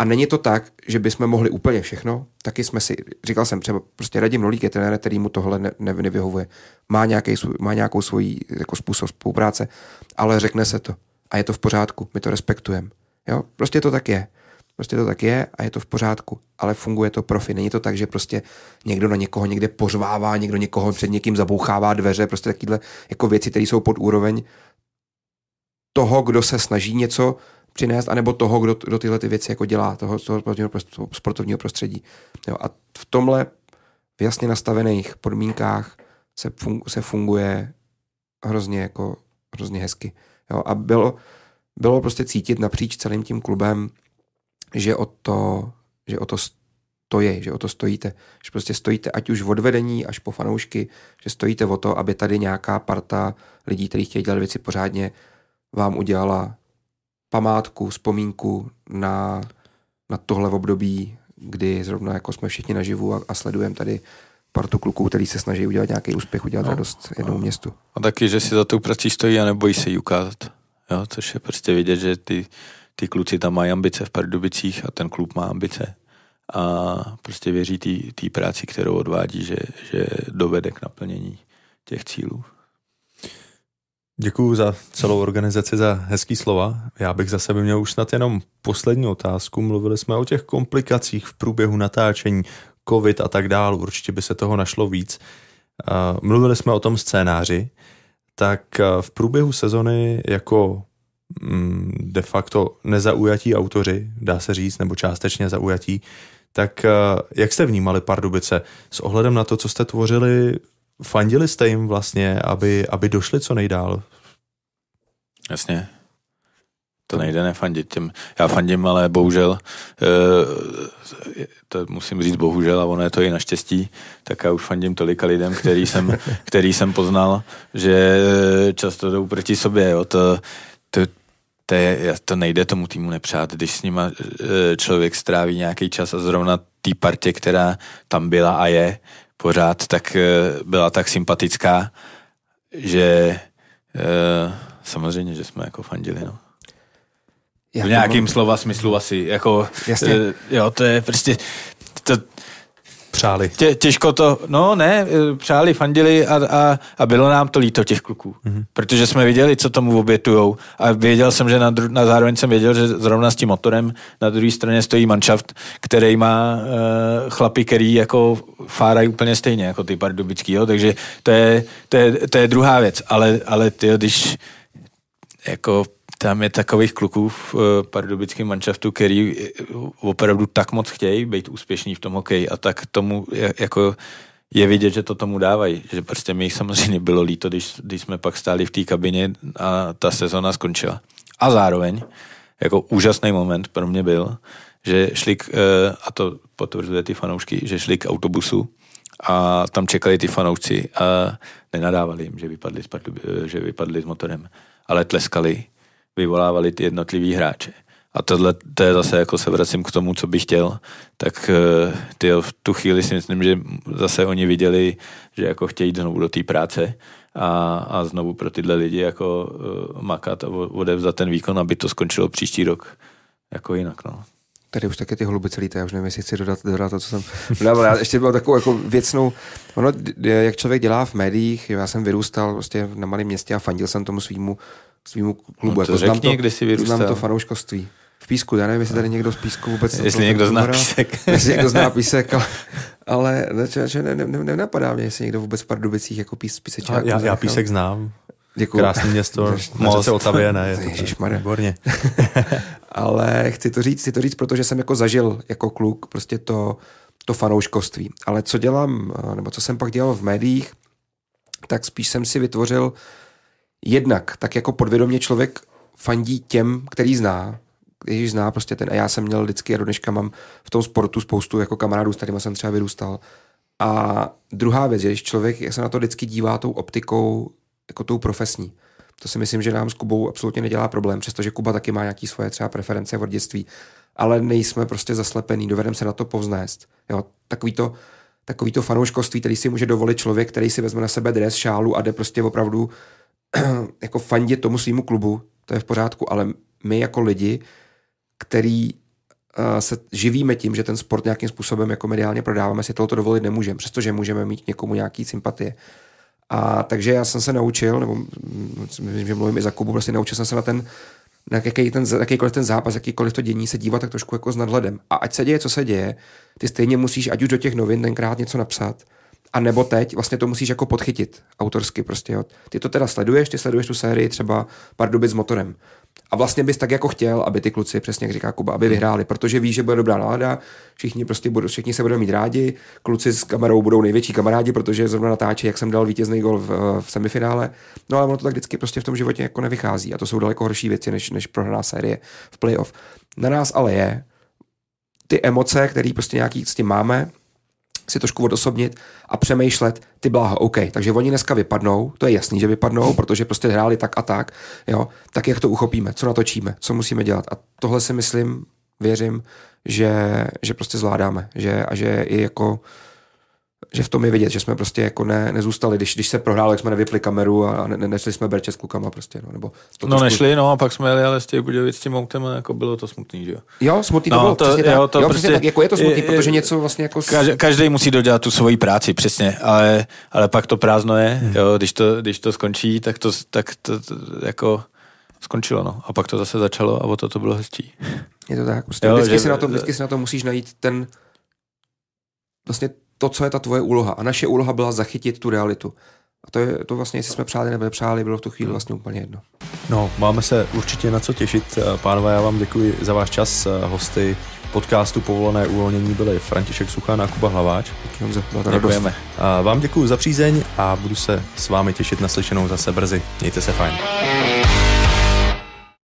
A není to tak, že bychom mohli úplně všechno, taky jsme si, říkal jsem třeba, prostě Radim Nolík je trenér, který mu tohle ne, ne, nevyhovuje. Má, nějaký, má nějakou svoji jako způsob spolupráce, ale řekne se to. A je to v pořádku, my to respektujeme. Jo, prostě to tak je. Prostě to tak je a je to v pořádku, ale funguje to profi. Není to tak, že prostě někdo na někoho někde pořvává, někdo někoho před někým zabouchává dveře, prostě takovéhle jako věci, které jsou pod úroveň toho, kdo se snaží něco přinést, anebo toho, kdo, kdo tyhle ty věci jako dělá, toho, toho sportovního prostředí. Jo, a v tomhle v jasně nastavených podmínkách se, fun, se funguje hrozně jako hrozně hezky. Jo, a bylo, bylo prostě cítit napříč celým tím klubem, že o to, že o to stojí, že o to stojíte. Že prostě stojíte ať už od vedení až po fanoušky, že stojíte o to, aby tady nějaká parta lidí, kteří chtějí dělat věci pořádně, vám udělala památku, vzpomínku na, na tohle období, kdy zrovna jako jsme všichni naživu a, a sledujeme tady partu kluků, který se snaží udělat nějaký úspěch, udělat no, radost jednomu no. městu. A taky, že si za tou prací stojí a nebojí se ji ukázat. Jo, což je prostě vidět, že ty, ty kluci tam mají ambice v Pardubicích a ten klub má ambice a prostě věří té práci, kterou odvádí, že, že dovede k naplnění těch cílů. Děkuji za celou organizaci, za hezký slova. Já bych za sebe měl už snad jenom poslední otázku. Mluvili jsme o těch komplikacích v průběhu natáčení, covid a tak dál. Určitě by se toho našlo víc. Eh, mluvili jsme o tom scénáři. Tak eh, v průběhu sezony jako mm, de facto nezaujatí autoři, dá se říct, nebo částečně zaujatí, tak eh, jak jste vnímali Pardubice s ohledem na to, co jste tvořili fandili jste jim vlastně, aby, aby došli co nejdál. Jasně. To nejde nefandit těm. Já fandím, ale bohužel, eh, to musím říct bohužel, a ono je to i naštěstí, tak já už fandím tolika lidem, který jsem, *laughs* který jsem poznal, že často jdou proti sobě. Jo. To, to, to, je, to nejde tomu týmu nepřát, když s nima eh, člověk stráví nějaký čas a zrovna té partě, která tam byla a je, pořád, tak eh, byla tak sympatická, že eh, samozřejmě, že jsme jako fandili, no. Já v nějakým mám... slova smyslu asi, jako, Jasně. Eh, jo, to je prostě, to, přáli. Tě, těžko to, no ne, e, přáli, fandili a, a, a bylo nám to líto těch kluků, mm-hmm. protože jsme viděli, co tomu obětujou a věděl jsem, že na, dru, na zároveň jsem věděl, že zrovna s tím motorem na druhé straně stojí manšaft, který má e, chlapy, který jako fárají úplně stejně jako ty pardubický, jo? takže to je, to, je, to je druhá věc, ale, ale ty, když jako tam je takových kluků v eh, pardubickém manšaftu, který eh, opravdu tak moc chtějí být úspěšní v tom hokeji a tak tomu jako je vidět, že to tomu dávají, že prostě mi samozřejmě bylo líto, když, když jsme pak stáli v té kabině a ta sezona skončila. A zároveň, jako úžasný moment pro mě byl, že šli, k, eh, a to potvrzuje ty fanoušky, že šli k autobusu a tam čekali ty fanoušci a nenadávali jim, že vypadli s, že vypadli s motorem, ale tleskali vyvolávali ty jednotliví hráče. A tohle, to je zase, jako se vracím k tomu, co bych chtěl, tak eh, ty v tu chvíli si myslím, že zase oni viděli, že jako chtějí znovu do té práce a, a znovu pro tyhle lidi jako uh, makat a odevzat ten výkon, aby to skončilo příští rok jako jinak. No. Tady už taky ty holuby lítají, já už nevím, jestli chci dodat, dodat to, co jsem dodával. Já ještě byl takovou jako věcnou, ono, jak člověk dělá v médiích, já jsem vyrůstal prostě na malém městě a fandil jsem tomu svýmu svýmu klubu. No jako to jako řekni, to, kde jsi vyrůstal. Znám to fanouškoství. V Písku, já nevím, jestli tady někdo z Písku vůbec... Jestli někdo zná Písek. *laughs* Jestli někdo zná *laughs* Písek, ale, ale ne, ne, ne, nenapadá mě, jestli někdo vůbec v Pardubicích jako pís, písečák. Já, já Písek znám. Děkuju. Krásné město, moc se Otavě, ne? Je Ježišmarja. Výborně. *laughs* ale chci to říct, chci to říct, protože jsem jako zažil jako kluk prostě to, to fanouškoství. Ale co dělám, eh, nebo co jsem pak dělal v médiích, tak spíš jsem si vytvořil uh, jednak tak jako podvědomě člověk fandí těm, který zná, když zná prostě ten, a já jsem měl vždycky, a do dneška mám v tom sportu spoustu jako kamarádů, s kterými jsem třeba vyrůstal. A druhá věc, že když člověk se na to vždycky dívá tou optikou, jako tou profesní, to si myslím, že nám s Kubou absolutně nedělá problém, přestože Kuba taky má nějaké svoje třeba preference v dětství, ale nejsme prostě zaslepený, dovedeme se na to povznést. Jo, takový to, takový to fanouškovství, který si může dovolit člověk, který si vezme na sebe dres, šálu a jde prostě opravdu *clears throat* jako fandit tomu svýmu klubu, to je v pořádku, ale my jako lidi, který eh, se živíme tím, že ten sport nějakým způsobem jako mediálně prodáváme, si tohoto dovolit nemůžeme, přestože můžeme mít někomu nějaký sympatie. A takže já jsem se naučil, nebo mm, myslím, že mluvím i za Kubu, vlastně naučil jsem se na ten, na jaký ten, jakýkoliv ten zápas, jakýkoliv to dění se dívat tak trošku jako s nadhledem. A ať se děje, co se děje, ty stejně musíš, ať už do těch novin tenkrát něco napsat, a nebo teď vlastně to musíš jako podchytit autorsky prostě. Jo. Ty to teda sleduješ, ty sleduješ tu sérii třeba Pardubic s motorem. A vlastně bys tak jako chtěl, aby ty kluci, přesně jak říká Kuba, aby hmm. vyhráli, protože víš, že bude dobrá nálada, všichni, prostě budou, všichni se budou mít rádi, kluci s kamerou budou největší kamarádi, protože zrovna natáčí, jak jsem dal vítězný gol v, v semifinále. No ale ono to tak vždycky prostě v tom životě jako nevychází a to jsou daleko horší věci, než, než prohraná série v playoff. Na nás ale je ty emoce, které prostě nějaký s tím máme, si trošku odosobnit a přemýšlet, ty bláho, OK, takže oni dneska vypadnou, to je jasný, že vypadnou, protože prostě hráli tak a tak, jo, tak jak to uchopíme, co natočíme, co musíme dělat a tohle si myslím, věřím, že, že prostě zvládáme, že, a že je jako že v tom je vidět, že jsme prostě jako ne, nezůstali. Když, když se prohrálo, jak jsme nevypli kameru a ne, ne, nešli jsme berče s klukama prostě. No, nebo to no nešli, no a pak jsme jeli ale s těch Budějovic s tím autem jako bylo to smutný, že jo. Jo, smutný to no, bylo, to, přesně jo, to jo, prostě, tak, jako je to smutný, je, protože něco vlastně jako... Každý, každý musí dodělat tu svoji práci, přesně, ale, ale pak to prázdno je, hmm. jo, když to, když to skončí, tak to, tak to, to jako skončilo, no. A pak to zase začalo a o to to bylo hezčí. Je to tak, prostě jo, vždycky, že, si na tom, vždycky si na to musíš najít ten vlastně to, co je ta tvoje úloha. A naše úloha byla zachytit tu realitu. A to, je, to vlastně, jestli jsme přáli nebo nepřáli, bylo v tu chvíli hmm. vlastně úplně jedno. No, máme se určitě na co těšit. Eh, pánové, já vám děkuji za váš čas. Eh, hosty podcastu Povolené uvolnění byly František Suchán a Kuba Hlaváč. Děkujeme. Děkujeme. A vám děkuji za přízeň a budu se s vámi těšit na slyšenou zase brzy. Mějte se fajn.